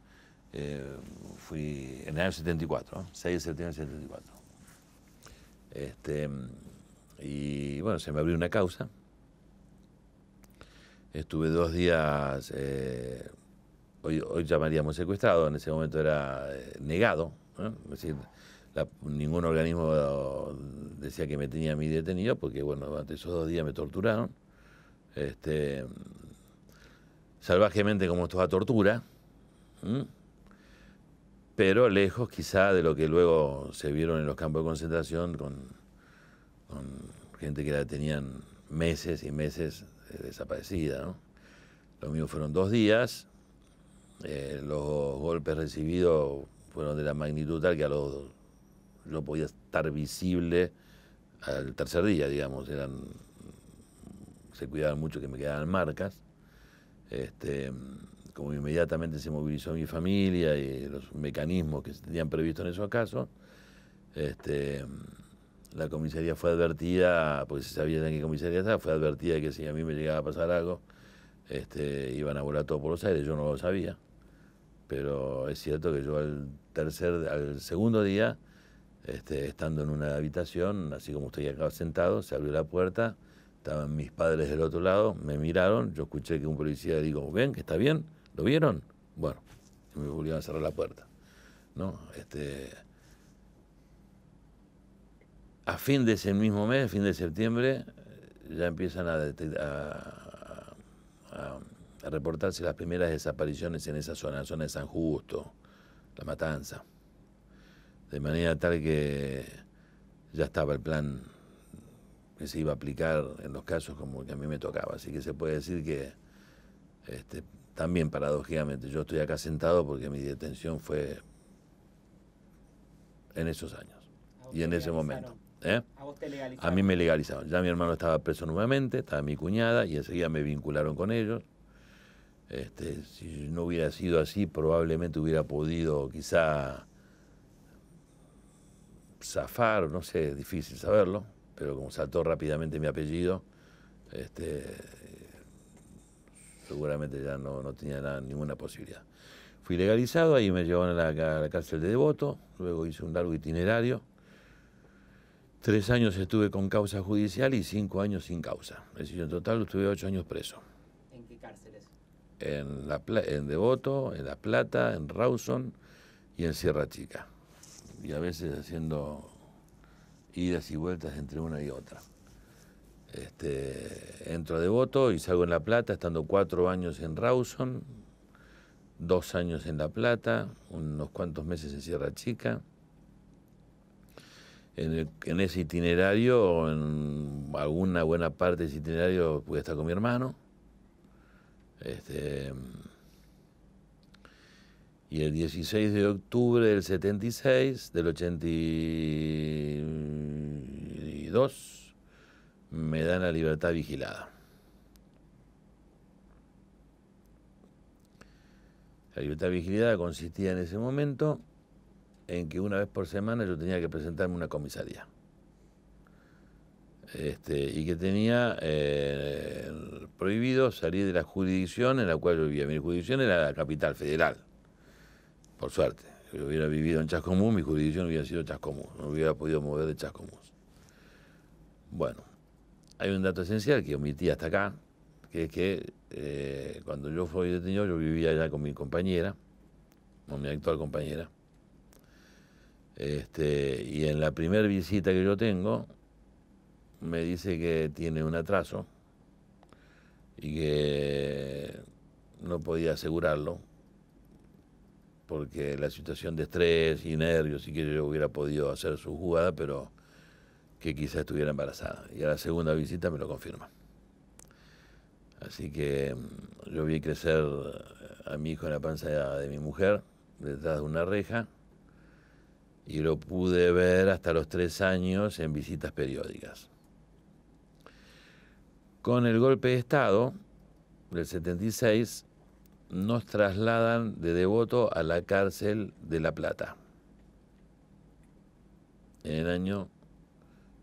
eh, fui en el año 74, 6 de septiembre del 74. Este, y bueno, se me abrió una causa Estuve dos días, eh, hoy, llamaríamos secuestrado, en ese momento era eh, negado, es decir, ningún organismo decía que me tenía a mí detenido, porque bueno, durante esos dos días me torturaron, este, salvajemente como toda tortura, pero lejos quizá de lo que luego se vieron en los campos de concentración con, con gente que la tenían meses y meses eh, desaparecida. ¿no? Lo mío fueron dos días, eh, los golpes recibidos fueron de la magnitud tal que a los no podía estar visible al tercer día, digamos, eran se cuidaban mucho que me quedaran marcas. Este, como inmediatamente se movilizó mi familia y los mecanismos que se tenían previsto en esos casos, este, la comisaría fue advertida, pues si sabía en qué comisaría estaba, fue advertida que si a mí me llegaba a pasar algo, este, iban a volar todo por los aires, yo no lo sabía. Pero es cierto que yo al tercer, al segundo día, este, estando en una habitación, así como estoy acá sentado, se abrió la puerta, estaban mis padres del otro lado, me miraron, yo escuché que un policía le dijo, ven, que está bien, ¿lo vieron? Bueno, me volvieron a cerrar la puerta. ¿no? Este, a fin de ese mismo mes, fin de septiembre, ya empiezan a, reportarse las primeras desapariciones en esa zona, la zona de San Justo, La Matanza. De manera tal que ya estaba el plan que se iba a aplicar en los casos como que a mí me tocaba. Así que se puede decir que este, también paradójicamente yo estoy acá sentado porque mi detención fue en esos años y en ese momento. ¿eh? ¿A, vos legalizaron? a mí me legalizaron. Ya mi hermano estaba preso nuevamente, estaba mi cuñada y enseguida me vincularon con ellos. Este, si no hubiera sido así, probablemente hubiera podido quizá zafar, no sé, es difícil saberlo, pero como saltó rápidamente mi apellido, este, seguramente ya no, tenía ninguna posibilidad. Fui legalizado, ahí me llevaron a a la cárcel de Devoto, luego hice un largo itinerario Tres años estuve con causa judicial y cinco años sin causa. decir, en total estuve ocho años preso. ¿En qué cárceles? En, Devoto, en La Plata, en Rawson y en Sierra Chica. Y a veces haciendo idas y vueltas entre una y otra. Este, entro a Devoto y salgo en La Plata, estando cuatro años en Rawson, dos años en La Plata, unos cuantos meses en Sierra Chica en, ese itinerario, o en alguna buena parte de ese itinerario, pude estar con mi hermano. Este, y el 16 de octubre del 76, del 82, me dan la libertad vigilada. La libertad vigilada consistía en ese momento en que una vez por semana yo tenía que presentarme una comisaría. Este, y que tenía eh, prohibido salir de la jurisdicción en la cual yo vivía. Mi jurisdicción era la capital federal, por suerte. Yo hubiera vivido en Chascomús, mi jurisdicción hubiera sido Chascomús, no hubiera podido mover de Chascomús. Bueno, hay un dato esencial que omití hasta acá, que es que eh, cuando yo fui detenido yo vivía allá con mi compañera, con mi actual compañera, este, y en la primera visita que yo tengo, me dice que tiene un atraso y que no podía asegurarlo porque la situación de estrés y nervios si que yo hubiera podido hacer su jugada, pero que quizás estuviera embarazada. Y a la segunda visita me lo confirma. Así que mm, yo vi crecer a mi hijo en la panza de mi mujer, detrás de una reja, y lo pude ver hasta los tres años en visitas periódicas. Con el golpe de Estado del 76 nos trasladan de Devoto a la cárcel de La Plata en el año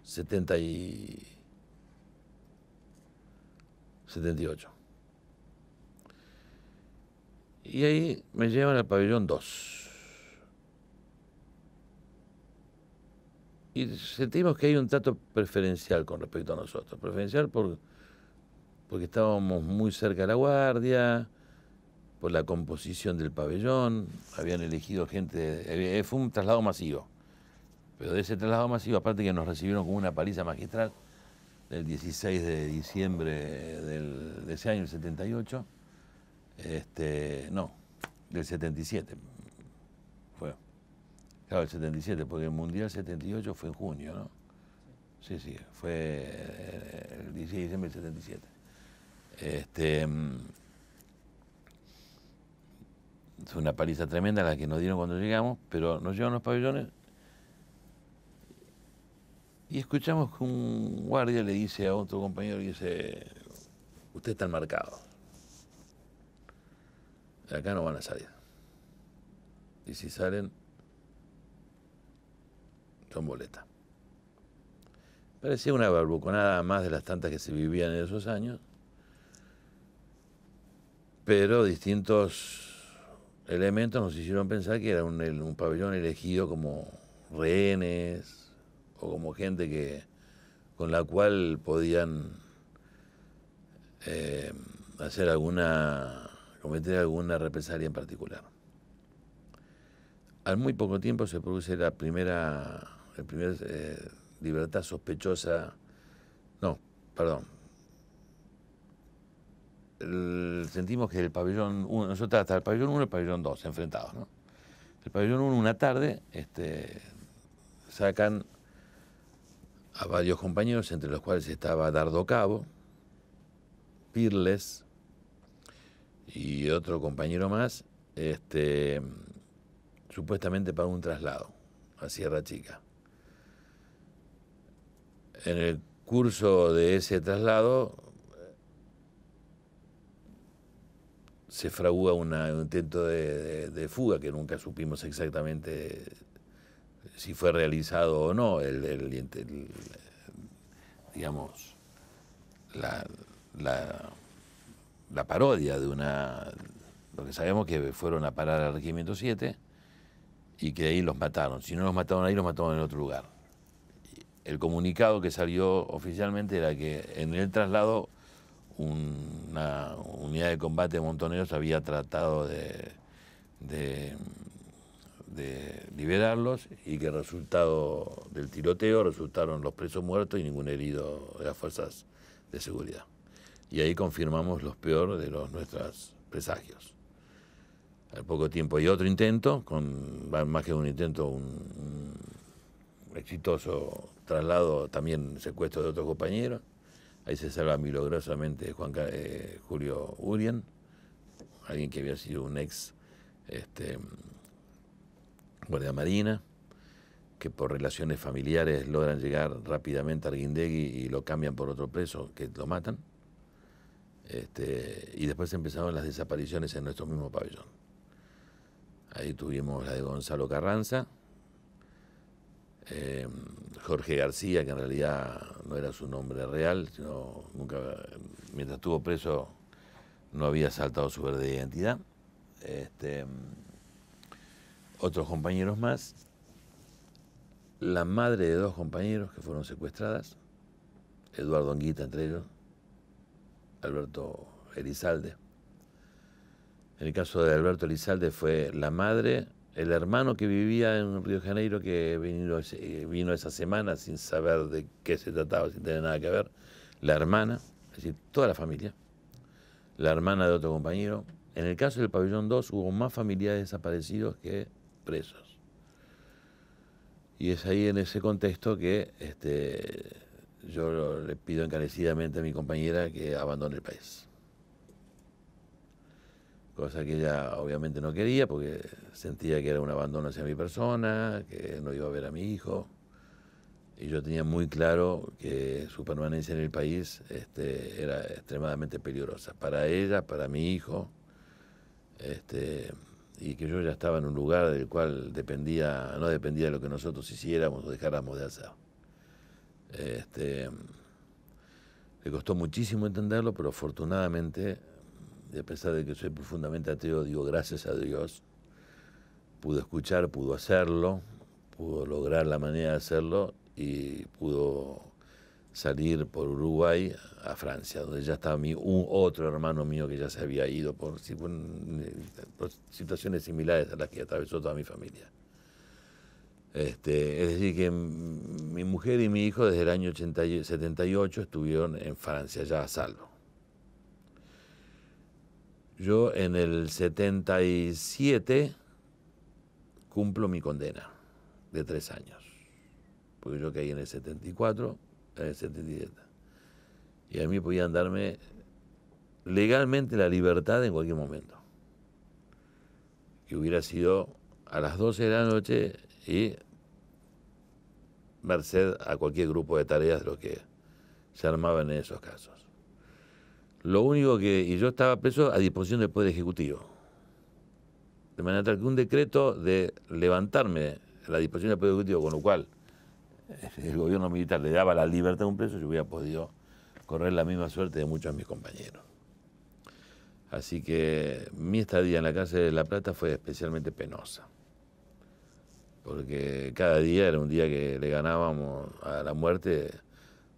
78. Y ahí me llevan al pabellón 2 y sentimos que hay un trato preferencial con respecto a nosotros. Preferencial porque estábamos muy cerca de la guardia, por la composición del pabellón, habían elegido gente, eh, fue un traslado masivo. Pero de ese traslado masivo, aparte que nos recibieron con una paliza magistral el 16 de diciembre eh, de ese año, el 78, este, no, del 77, Claro, el 77, porque el Mundial 78 fue en junio, ¿no? Sí, sí, fue eh, el 16 de diciembre del 77. Este, mm, fue una paliza tremenda la que nos dieron cuando llegamos, pero nos llevan los pabellones y escuchamos que un guardia le dice a otro compañero, y dice, usted está marcado. De acá no van a salir. Y si salen, Boleta Parecía una barbuconada más de las tantas que se vivían en esos años, pero distintos elementos nos hicieron pensar que era un, pabellón elegido como rehenes o como gente que con la cual podían eh, hacer alguna cometer alguna represalia en particular. Al muy poco tiempo se produce la primera el primer eh, libertad sospechosa, no, perdón. sentimos que el pabellón 1, nosotros hasta el pabellón 1 y el pabellón 2, enfrentados, ¿no? El pabellón 1 una tarde este, sacan a varios compañeros, entre los cuales estaba Dardo Cabo, Pirles y otro compañero más, este, supuestamente para un traslado a Sierra Chica en el curso de ese traslado se fragua un intento de, fuga que nunca supimos exactamente si fue realizado o no, el, digamos, la, la, la, parodia de una... Lo que sabemos que fueron a parar al Regimiento 7 y que ahí los mataron. Si no los mataron ahí, los mataron en otro lugar el comunicado que salió oficialmente era que en el traslado una unidad de combate de montoneros había tratado de, liberarlos y que resultado del tiroteo resultaron los presos muertos y ningún herido de las fuerzas de seguridad. Y ahí confirmamos los peores de nuestros presagios. Al poco tiempo hay otro intento, con más que un intento, un exitoso traslado, también secuestro de otro compañero, Ahí se salva milagrosamente Juan, eh, Julio Urien, alguien que había sido un ex este, guardia marina, que por relaciones familiares logran llegar rápidamente al Guindegui y lo cambian por otro preso, que lo matan. Este, y después empezaron las desapariciones en nuestro mismo pabellón. Ahí tuvimos la de Gonzalo Carranza, eh, Jorge García, que en realidad no era su nombre real, sino nunca, mientras estuvo preso no había saltado su verde identidad. Este, otros compañeros más, la madre de dos compañeros que fueron secuestradas, Eduardo Anguita entre ellos, Alberto Elizalde. En el caso de Alberto Elizalde fue la madre, el hermano que vivía en Río de Janeiro, que eh, vino, esa semana sin saber de qué se trataba, sin tener nada que ver, la hermana, es decir, toda la familia, la hermana de otro compañero. En el caso del pabellón 2 hubo más familiares desaparecidos que presos. Y es ahí en ese contexto que este, yo le pido encarecidamente a mi compañera que abandone el país cosa que ella obviamente no quería porque sentía que era un abandono hacia mi persona, que no iba a ver a mi hijo. Y yo tenía muy claro que su permanencia en el país este, era extremadamente peligrosa para ella, para mi hijo, este, y que yo ya estaba en un lugar del cual dependía, no dependía de lo que nosotros hiciéramos o dejáramos de hacer. Este, le costó muchísimo entenderlo, pero afortunadamente a pesar de que soy profundamente ateo, digo gracias a Dios, pudo escuchar, pudo hacerlo, pudo lograr la manera de hacerlo y pudo salir por Uruguay a Francia, donde ya estaba mi, un otro hermano mío que ya se había ido por, situaciones similares a las que atravesó toda mi familia. Este, es decir, que mi mujer y mi hijo desde el año 78 estuvieron en Francia, ya a salvo. Yo en el 77 cumplo mi condena de tres años, porque yo caí en el 74, en el 77. Y a mí podían darme legalmente la libertad en cualquier momento. Que hubiera sido a las 12 de la noche y merced a cualquier grupo de tareas de lo que se armaban en esos casos. Lo único que. Y yo estaba preso a disposición del Poder Ejecutivo. De manera tal que un decreto de levantarme la disposición del Poder Ejecutivo, con lo cual eh, el gobierno militar le daba la libertad a un preso, yo hubiera podido correr la misma suerte de muchos de mis compañeros. Así que mi estadía en la cárcel de La Plata fue especialmente penosa, porque cada día era un día que le ganábamos a la muerte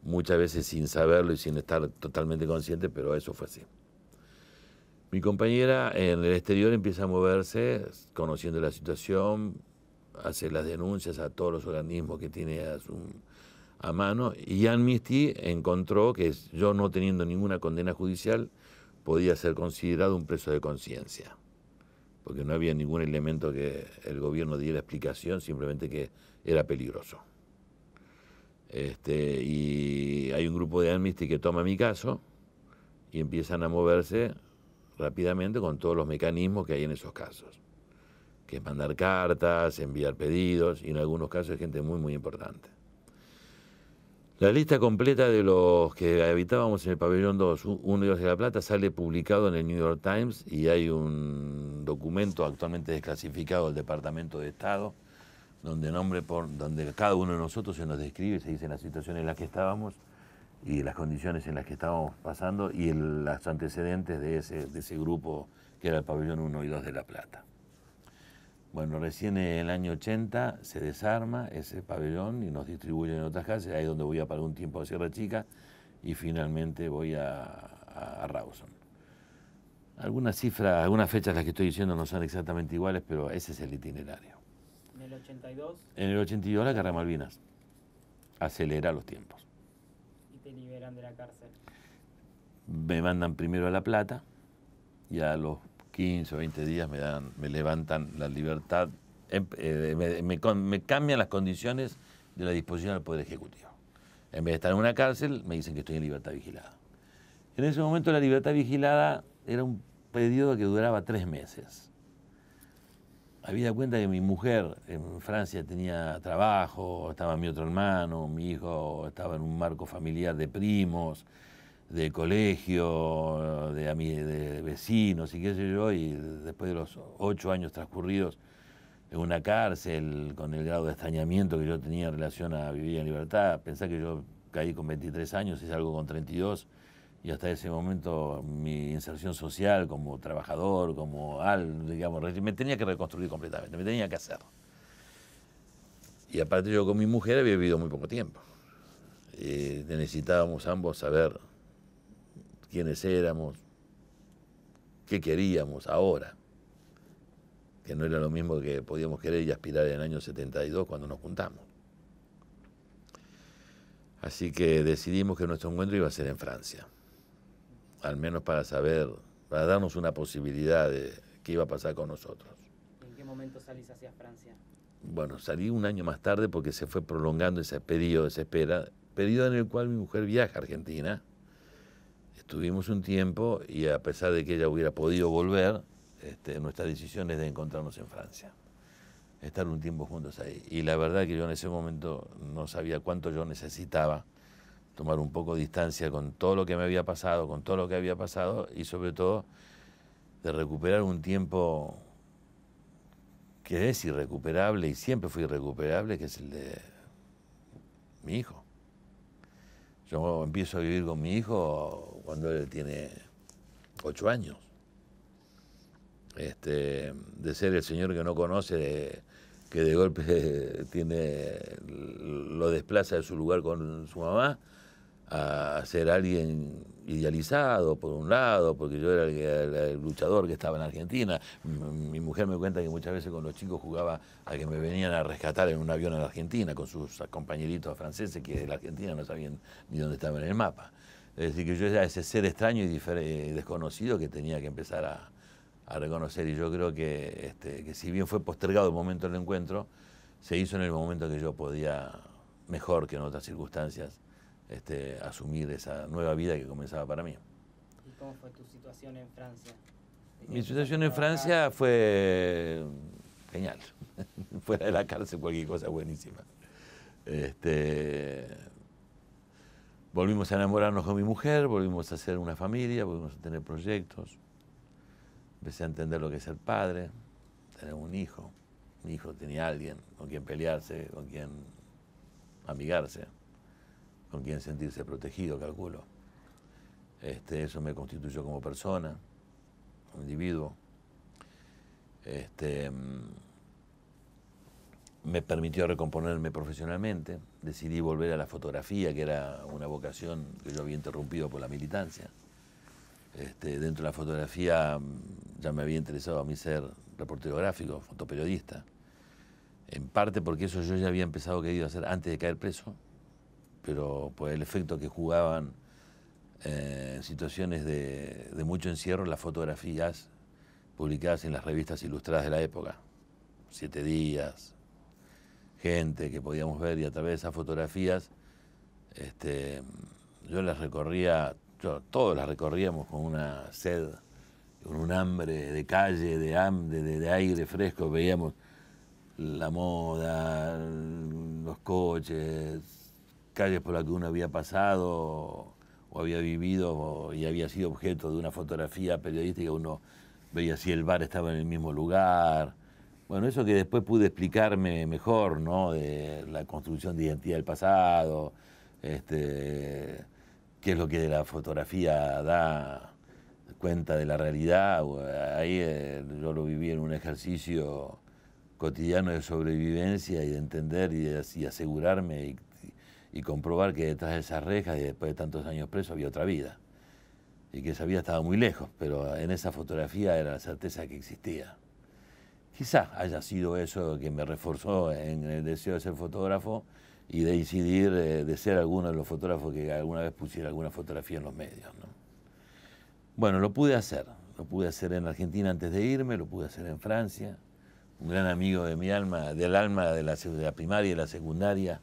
muchas veces sin saberlo y sin estar totalmente consciente, pero eso fue así. Mi compañera en el exterior empieza a moverse, conociendo la situación, hace las denuncias a todos los organismos que tiene a, su, mano y Amnesty encontró que yo no teniendo ninguna condena judicial podía ser considerado un preso de conciencia, porque no había ningún elemento que el gobierno diera explicación, simplemente que era peligroso. Este, y hay un grupo de Amnesty que toma mi caso y empiezan a moverse rápidamente con todos los mecanismos que hay en esos casos, que es mandar cartas, enviar pedidos y en algunos casos gente muy, muy importante. La lista completa de los que habitábamos en el pabellón 2, 1 y 2 de la Plata, sale publicado en el New York Times y hay un documento actualmente desclasificado del Departamento de Estado donde nombre por donde cada uno de nosotros se nos describe, se dice la situación en la que estábamos y las condiciones en las que estábamos pasando y los antecedentes de ese, de ese grupo que era el pabellón 1 y 2 de La Plata. Bueno, recién en el año 80 se desarma ese pabellón y nos distribuyen en otras casas, ahí es donde voy a parar un tiempo a Sierra Chica y finalmente voy a, a Rawson. Algunas cifras, algunas fechas las que estoy diciendo no son exactamente iguales, pero ese es el itinerario. En el 82 la guerra Malvinas. Acelera los tiempos. ¿Y te liberan de la cárcel? Me mandan primero a La Plata y a los 15 o 20 días me, dan, me levantan la libertad, em, eh, me, me cambian las condiciones de la disposición del Poder Ejecutivo. En vez de estar en una cárcel, me dicen que estoy en libertad vigilada. En ese momento la libertad vigilada era un periodo que duraba tres meses dado cuenta que mi mujer en Francia tenía trabajo, estaba mi otro hermano, mi hijo estaba en un marco familiar de primos, de colegio, de, de vecinos y qué sé yo, y después de los ocho años transcurridos en una cárcel, con el grado de extrañamiento que yo tenía en relación a vivir en libertad, pensar que yo caí con 23 años y salgo con 32, y hasta ese momento mi inserción social como trabajador, como al, digamos, me tenía que reconstruir completamente, me tenía que hacer. Y aparte yo con mi mujer había vivido muy poco tiempo. Eh, necesitábamos ambos saber quiénes éramos, qué queríamos ahora, que no era lo mismo que podíamos querer y aspirar en el año 72 cuando nos juntamos. Así que decidimos que nuestro encuentro iba a ser en Francia al menos para saber, para darnos una posibilidad de qué iba a pasar con nosotros. ¿En qué momento salís hacia Francia? Bueno, salí un año más tarde porque se fue prolongando ese periodo de espera, periodo en el cual mi mujer viaja a Argentina. Estuvimos un tiempo y a pesar de que ella hubiera podido volver, este, nuestra decisión es de encontrarnos en Francia, estar un tiempo juntos ahí. Y la verdad que yo en ese momento no sabía cuánto yo necesitaba tomar un poco de distancia con todo lo que me había pasado, con todo lo que había pasado y sobre todo de recuperar un tiempo que es irrecuperable y siempre fue irrecuperable, que es el de mi hijo. Yo empiezo a vivir con mi hijo cuando él tiene ocho años. Este, de ser el señor que no conoce, que de golpe tiene, lo desplaza de su lugar con su mamá, a, ser alguien idealizado, por un lado, porque yo era el, luchador que estaba en Argentina. Mi mujer me cuenta que muchas veces con los chicos jugaba a que me venían a rescatar en un avión en la Argentina, con sus compañeritos franceses que de la Argentina no sabían ni dónde estaban en el mapa. Es decir, que yo era ese ser extraño y, eh, desconocido que tenía que empezar a, a reconocer. Y yo creo que, este, que si bien fue postergado el momento del encuentro, se hizo en el momento que yo podía mejor que en otras circunstancias este, asumir esa nueva vida que comenzaba para mí. ¿Y cómo fue tu situación en Francia? Mi situación en Francia fue genial. Fuera de la cárcel cualquier cosa buenísima. Este, volvimos a enamorarnos con mi mujer, volvimos a hacer una familia, volvimos a tener proyectos. Empecé a entender lo que es el padre, tener un hijo. Mi hijo tenía alguien con quien pelearse, con quien amigarse con quien sentirse protegido, calculo. Este, eso me constituyó como persona, como individuo. Este, mm, me permitió recomponerme profesionalmente. Decidí volver a la fotografía, que era una vocación que yo había interrumpido por la militancia. Este, dentro de la fotografía mm, ya me había interesado a mí ser reportero gráfico, fotoperiodista. En parte porque eso yo ya había empezado querido hacer antes de caer preso pero por el efecto que jugaban en eh, situaciones de, mucho encierro las fotografías publicadas en las revistas ilustradas de la época. Siete días, gente que podíamos ver y a través de esas fotografías este, yo las recorría, todos las recorríamos con una sed, con un hambre de calle, de de aire fresco, veíamos la moda, los coches, calles por las que uno había pasado o había vivido y había sido objeto de una fotografía periodística, uno veía si el bar estaba en el mismo lugar. Bueno, eso que después pude explicarme mejor, ¿no? De la construcción de identidad del pasado, este, qué es lo que la fotografía da cuenta de la realidad. Ahí eh, yo lo viví en un ejercicio cotidiano de sobrevivencia y de entender y, de, asegurarme y comprobar que detrás de esas rejas y después de tantos años preso había otra vida. Y que esa vida estaba muy lejos, pero en esa fotografía era la certeza que existía. Quizás haya sido eso que me reforzó en el deseo de ser fotógrafo y de incidir, eh, de ser alguno de los fotógrafos que alguna vez pusiera alguna fotografía en los medios. Bueno, lo pude hacer. Lo pude hacer en Argentina antes de irme, lo pude hacer en Francia. Un gran amigo de mi alma, del alma de la, de la primaria y de la secundaria,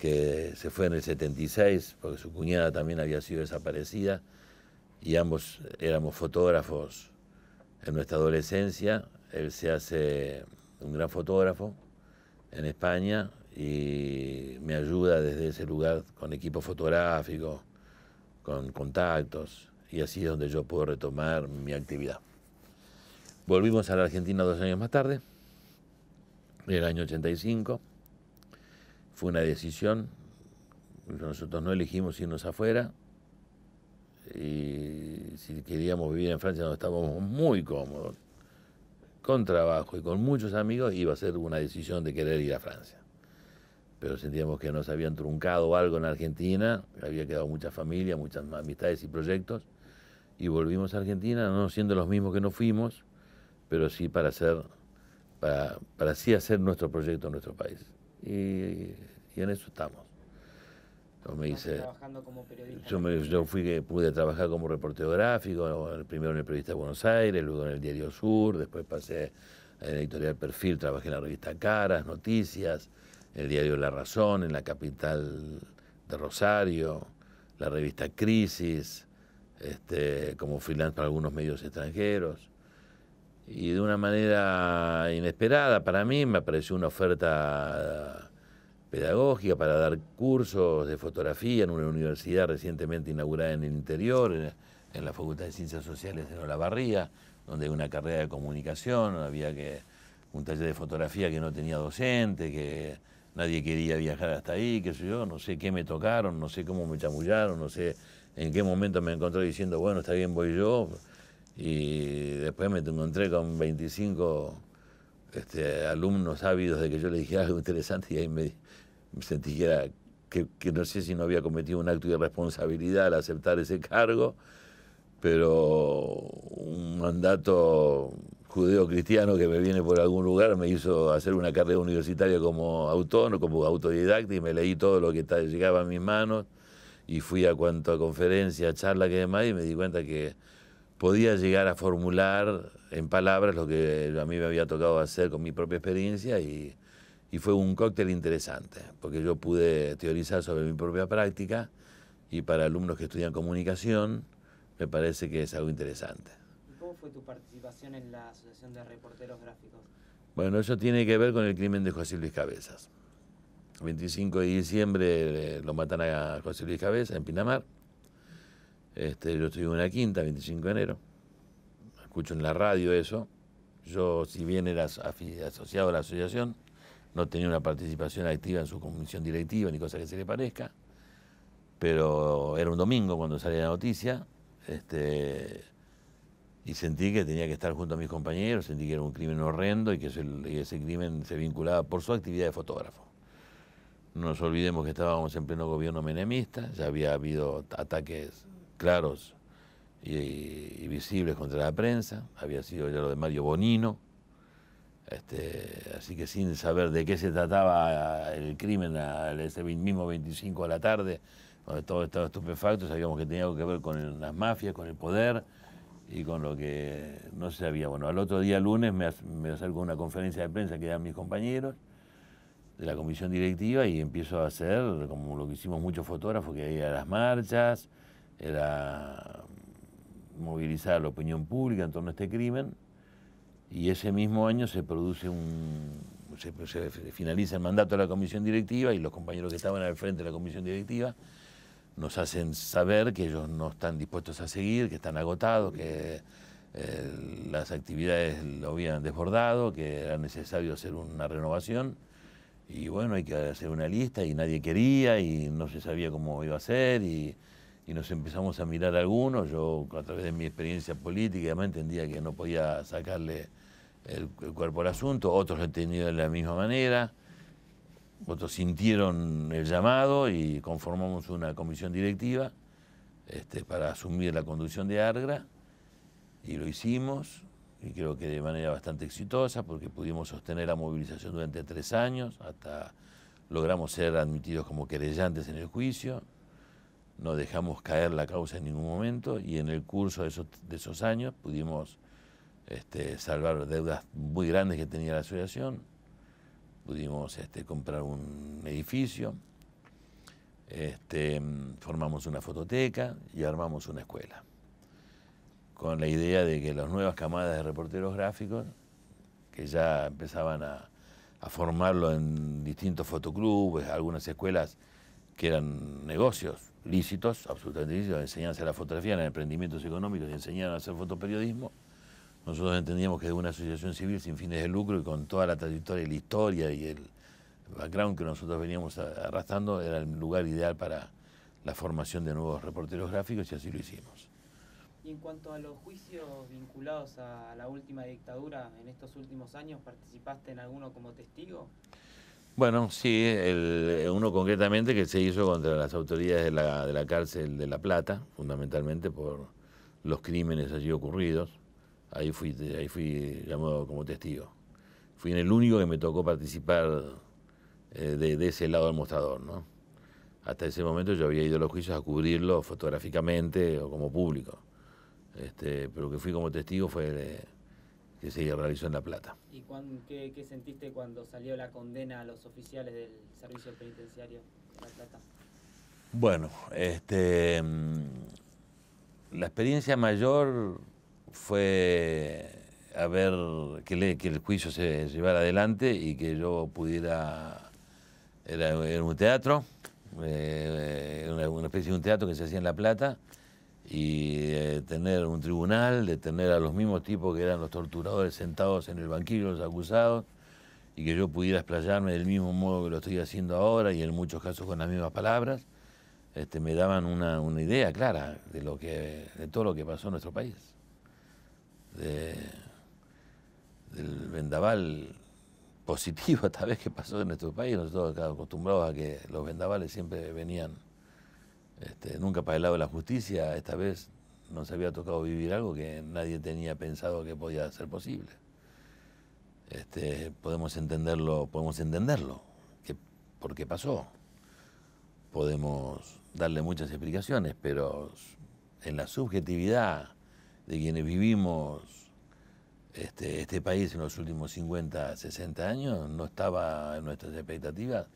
que se fue en el 76 porque su cuñada también había sido desaparecida y ambos éramos fotógrafos en nuestra adolescencia. Él se hace un gran fotógrafo en España y me ayuda desde ese lugar con equipo fotográfico, con contactos y así es donde yo puedo retomar mi actividad. Volvimos a la Argentina dos años más tarde, en el año 85 fue una decisión, nosotros no elegimos irnos afuera, y si queríamos vivir en Francia donde estábamos muy cómodos, con trabajo y con muchos amigos, iba a ser una decisión de querer ir a Francia. Pero sentíamos que nos habían truncado algo en Argentina, había quedado mucha familia, muchas amistades y proyectos, y volvimos a Argentina, no siendo los mismos que nos fuimos, pero sí para hacer, para, sí hacer nuestro proyecto en nuestro país. Y y en eso estamos. Yo me hice, trabajando como periodista? Yo, fui que pude trabajar como reportero gráfico, primero en el periodista de Buenos Aires, luego en el Diario Sur, después pasé en la editorial Perfil, trabajé en la revista Caras, Noticias, el diario La Razón, en la capital de Rosario, la revista Crisis, este, como freelance para algunos medios extranjeros. Y de una manera inesperada para mí me apareció una oferta pedagógica, para dar cursos de fotografía en una universidad recientemente inaugurada en el interior, en la, Facultad de Ciencias Sociales de Olavarría, donde hay una carrera de comunicación, había que un taller de fotografía que no tenía docente, que nadie quería viajar hasta ahí, qué sé yo, no sé qué me tocaron, no sé cómo me chamullaron, no sé en qué momento me encontré diciendo, bueno, está bien, voy yo, y después me encontré con 25 este, alumnos ávidos de que yo le dije algo interesante y ahí me, sentí que, no sé si no había cometido un acto de responsabilidad al aceptar ese cargo, pero un mandato judeo-cristiano que me viene por algún lugar me hizo hacer una carrera universitaria como autónomo, como autodidacta, y me leí todo lo que llegaba a mis manos, y fui a cuanto a conferencia, charla que demás, y me di cuenta que podía llegar a formular en palabras lo que a mí me había tocado hacer con mi propia experiencia y y fue un cóctel interesante, porque yo pude teorizar sobre mi propia práctica y para alumnos que estudian comunicación me parece que es algo interesante. cómo fue tu participación en la Asociación de Reporteros Gráficos? Bueno, eso tiene que ver con el crimen de José Luis Cabezas. El 25 de diciembre eh, lo matan a José Luis Cabezas en Pinamar. Este, yo estuve en una quinta, 25 de enero. Escucho en la radio eso. Yo, si bien era asociado a la asociación, no tenía una participación activa en su comisión directiva ni cosa que se le parezca, pero era un domingo cuando salía la noticia este, y sentí que tenía que estar junto a mis compañeros, sentí que era un crimen horrendo y que ese, crimen se vinculaba por su actividad de fotógrafo. No nos olvidemos que estábamos en pleno gobierno menemista, ya había habido ataques claros y, y visibles contra la prensa, había sido ya lo de Mario Bonino, este, así que sin saber de qué se trataba el crimen al ese mismo 25 de la tarde, donde todo estaba estupefacto, sabíamos que tenía algo que ver con las mafias, con el poder y con lo que no se sabía. Bueno, al otro día, lunes, me, acerco a una conferencia de prensa que dan mis compañeros de la comisión directiva y empiezo a hacer, como lo que hicimos muchos fotógrafos, que era las marchas, era movilizar la opinión pública en torno a este crimen y ese mismo año se produce un, se, finaliza el mandato de la comisión directiva y los compañeros que estaban al frente de la comisión directiva nos hacen saber que ellos no están dispuestos a seguir, que están agotados, que eh, las actividades lo habían desbordado, que era necesario hacer una renovación. Y bueno, hay que hacer una lista y nadie quería y no se sabía cómo iba a ser y, y nos empezamos a mirar algunos. Yo a través de mi experiencia política me entendía que no podía sacarle el, cuerpo del asunto, otros lo tenido de la misma manera, otros sintieron el llamado y conformamos una comisión directiva este, para asumir la conducción de Argra y lo hicimos y creo que de manera bastante exitosa porque pudimos sostener la movilización durante tres años hasta logramos ser admitidos como querellantes en el juicio, no dejamos caer la causa en ningún momento y en el curso de esos años pudimos este, salvar deudas muy grandes que tenía la asociación, pudimos este, comprar un edificio, este, formamos una fototeca y armamos una escuela, con la idea de que las nuevas camadas de reporteros gráficos, que ya empezaban a, formarlo en distintos fotoclubes, algunas escuelas que eran negocios lícitos, absolutamente lícitos, enseñanza a la fotografía, en emprendimientos económicos y enseñaban a hacer fotoperiodismo, nosotros entendíamos que de una asociación civil sin fines de lucro y con toda la trayectoria y la historia y el background que nosotros veníamos arrastrando era el lugar ideal para la formación de nuevos reporteros gráficos y así lo hicimos. Y en cuanto a los juicios vinculados a la última dictadura, en estos últimos años, ¿participaste en alguno como testigo? Bueno, sí, uno concretamente que se hizo contra las autoridades de la cárcel de La Plata, fundamentalmente por los crímenes allí ocurridos Ahí fui, ahí fui llamado como testigo. Fui el único que me tocó participar eh, de, ese lado del mostrador. ¿no? Hasta ese momento yo había ido a los juicios a cubrirlo fotográficamente o como público. Este, pero que fui como testigo fue eh, que se realizó en La Plata. ¿Y qué, qué, sentiste cuando salió la condena a los oficiales del servicio penitenciario de La Plata? Bueno, este, mm, la experiencia mayor fue a ver que, el juicio se llevara adelante y que yo pudiera. Era, un teatro, eh, una, especie de un teatro que se hacía en La Plata, y tener un tribunal, de tener a los mismos tipos que eran los torturadores sentados en el banquillo, los acusados, y que yo pudiera explayarme del mismo modo que lo estoy haciendo ahora y en muchos casos con las mismas palabras. Este, me daban una, una idea clara de lo que de todo lo que pasó en nuestro país del vendaval positivo esta vez que pasó en nuestro país. Nosotros acostumbrados a que los vendavales siempre venían este, nunca para el lado de la justicia. Esta vez nos había tocado vivir algo que nadie tenía pensado que podía ser posible. Este, podemos entenderlo, podemos entenderlo, por qué pasó. Podemos darle muchas explicaciones, pero en la subjetividad de quienes vivimos este, este, país en los últimos 50, 60 años, no estaba en nuestras expectativas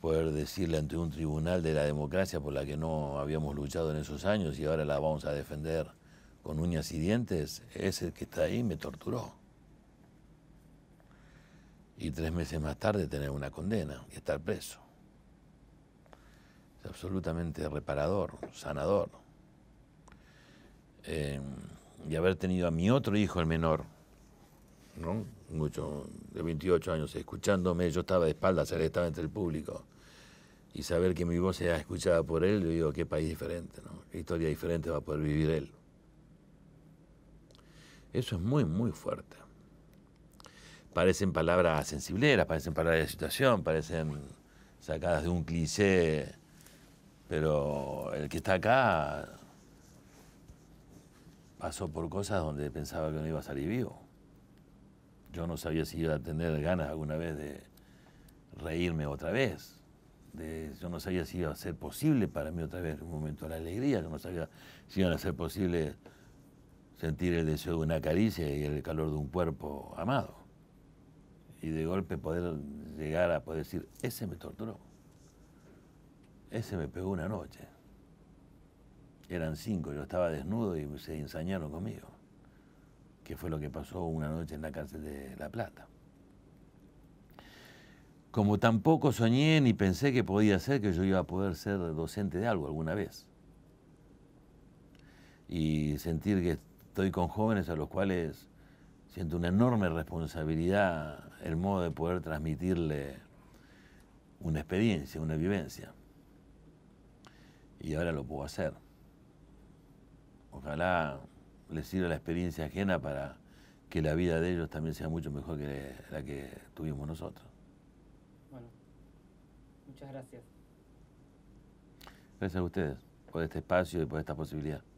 poder decirle ante un tribunal de la democracia por la que no habíamos luchado en esos años y ahora la vamos a defender con uñas y dientes, ese que está ahí me torturó. Y tres meses más tarde tener una condena y estar preso. Es absolutamente reparador, sanador y eh, haber tenido a mi otro hijo, el menor, ¿no? Mucho, de 28 años, escuchándome, yo estaba de espaldas, él estaba entre el público, y saber que mi voz ha escuchada por él, yo digo, qué país diferente, ¿no? Qué historia diferente va a poder vivir él. Eso es muy, muy fuerte. Parecen palabras sensibleras, parecen palabras de situación, parecen sacadas de un cliché, pero el que está acá pasó por cosas donde pensaba que no iba a salir vivo. Yo no sabía si iba a tener ganas alguna vez de reírme otra vez. De, yo no sabía si iba a ser posible para mí otra vez un momento de alegría. Yo no sabía si iba a ser posible sentir el deseo de una caricia y el calor de un cuerpo amado. Y de golpe poder llegar a poder decir, ese me torturó. Ese me pegó una noche. Eran cinco, yo estaba desnudo y se ensañaron conmigo, que fue lo que pasó una noche en la cárcel de La Plata. Como tampoco soñé ni pensé que podía ser que yo iba a poder ser docente de algo alguna vez. Y sentir que estoy con jóvenes a los cuales siento una enorme responsabilidad el modo de poder transmitirle una experiencia, una vivencia. Y ahora lo puedo hacer. Ojalá les sirva la experiencia ajena para que la vida de ellos también sea mucho mejor que la que tuvimos nosotros. Bueno, muchas gracias. Gracias a ustedes por este espacio y por esta posibilidad.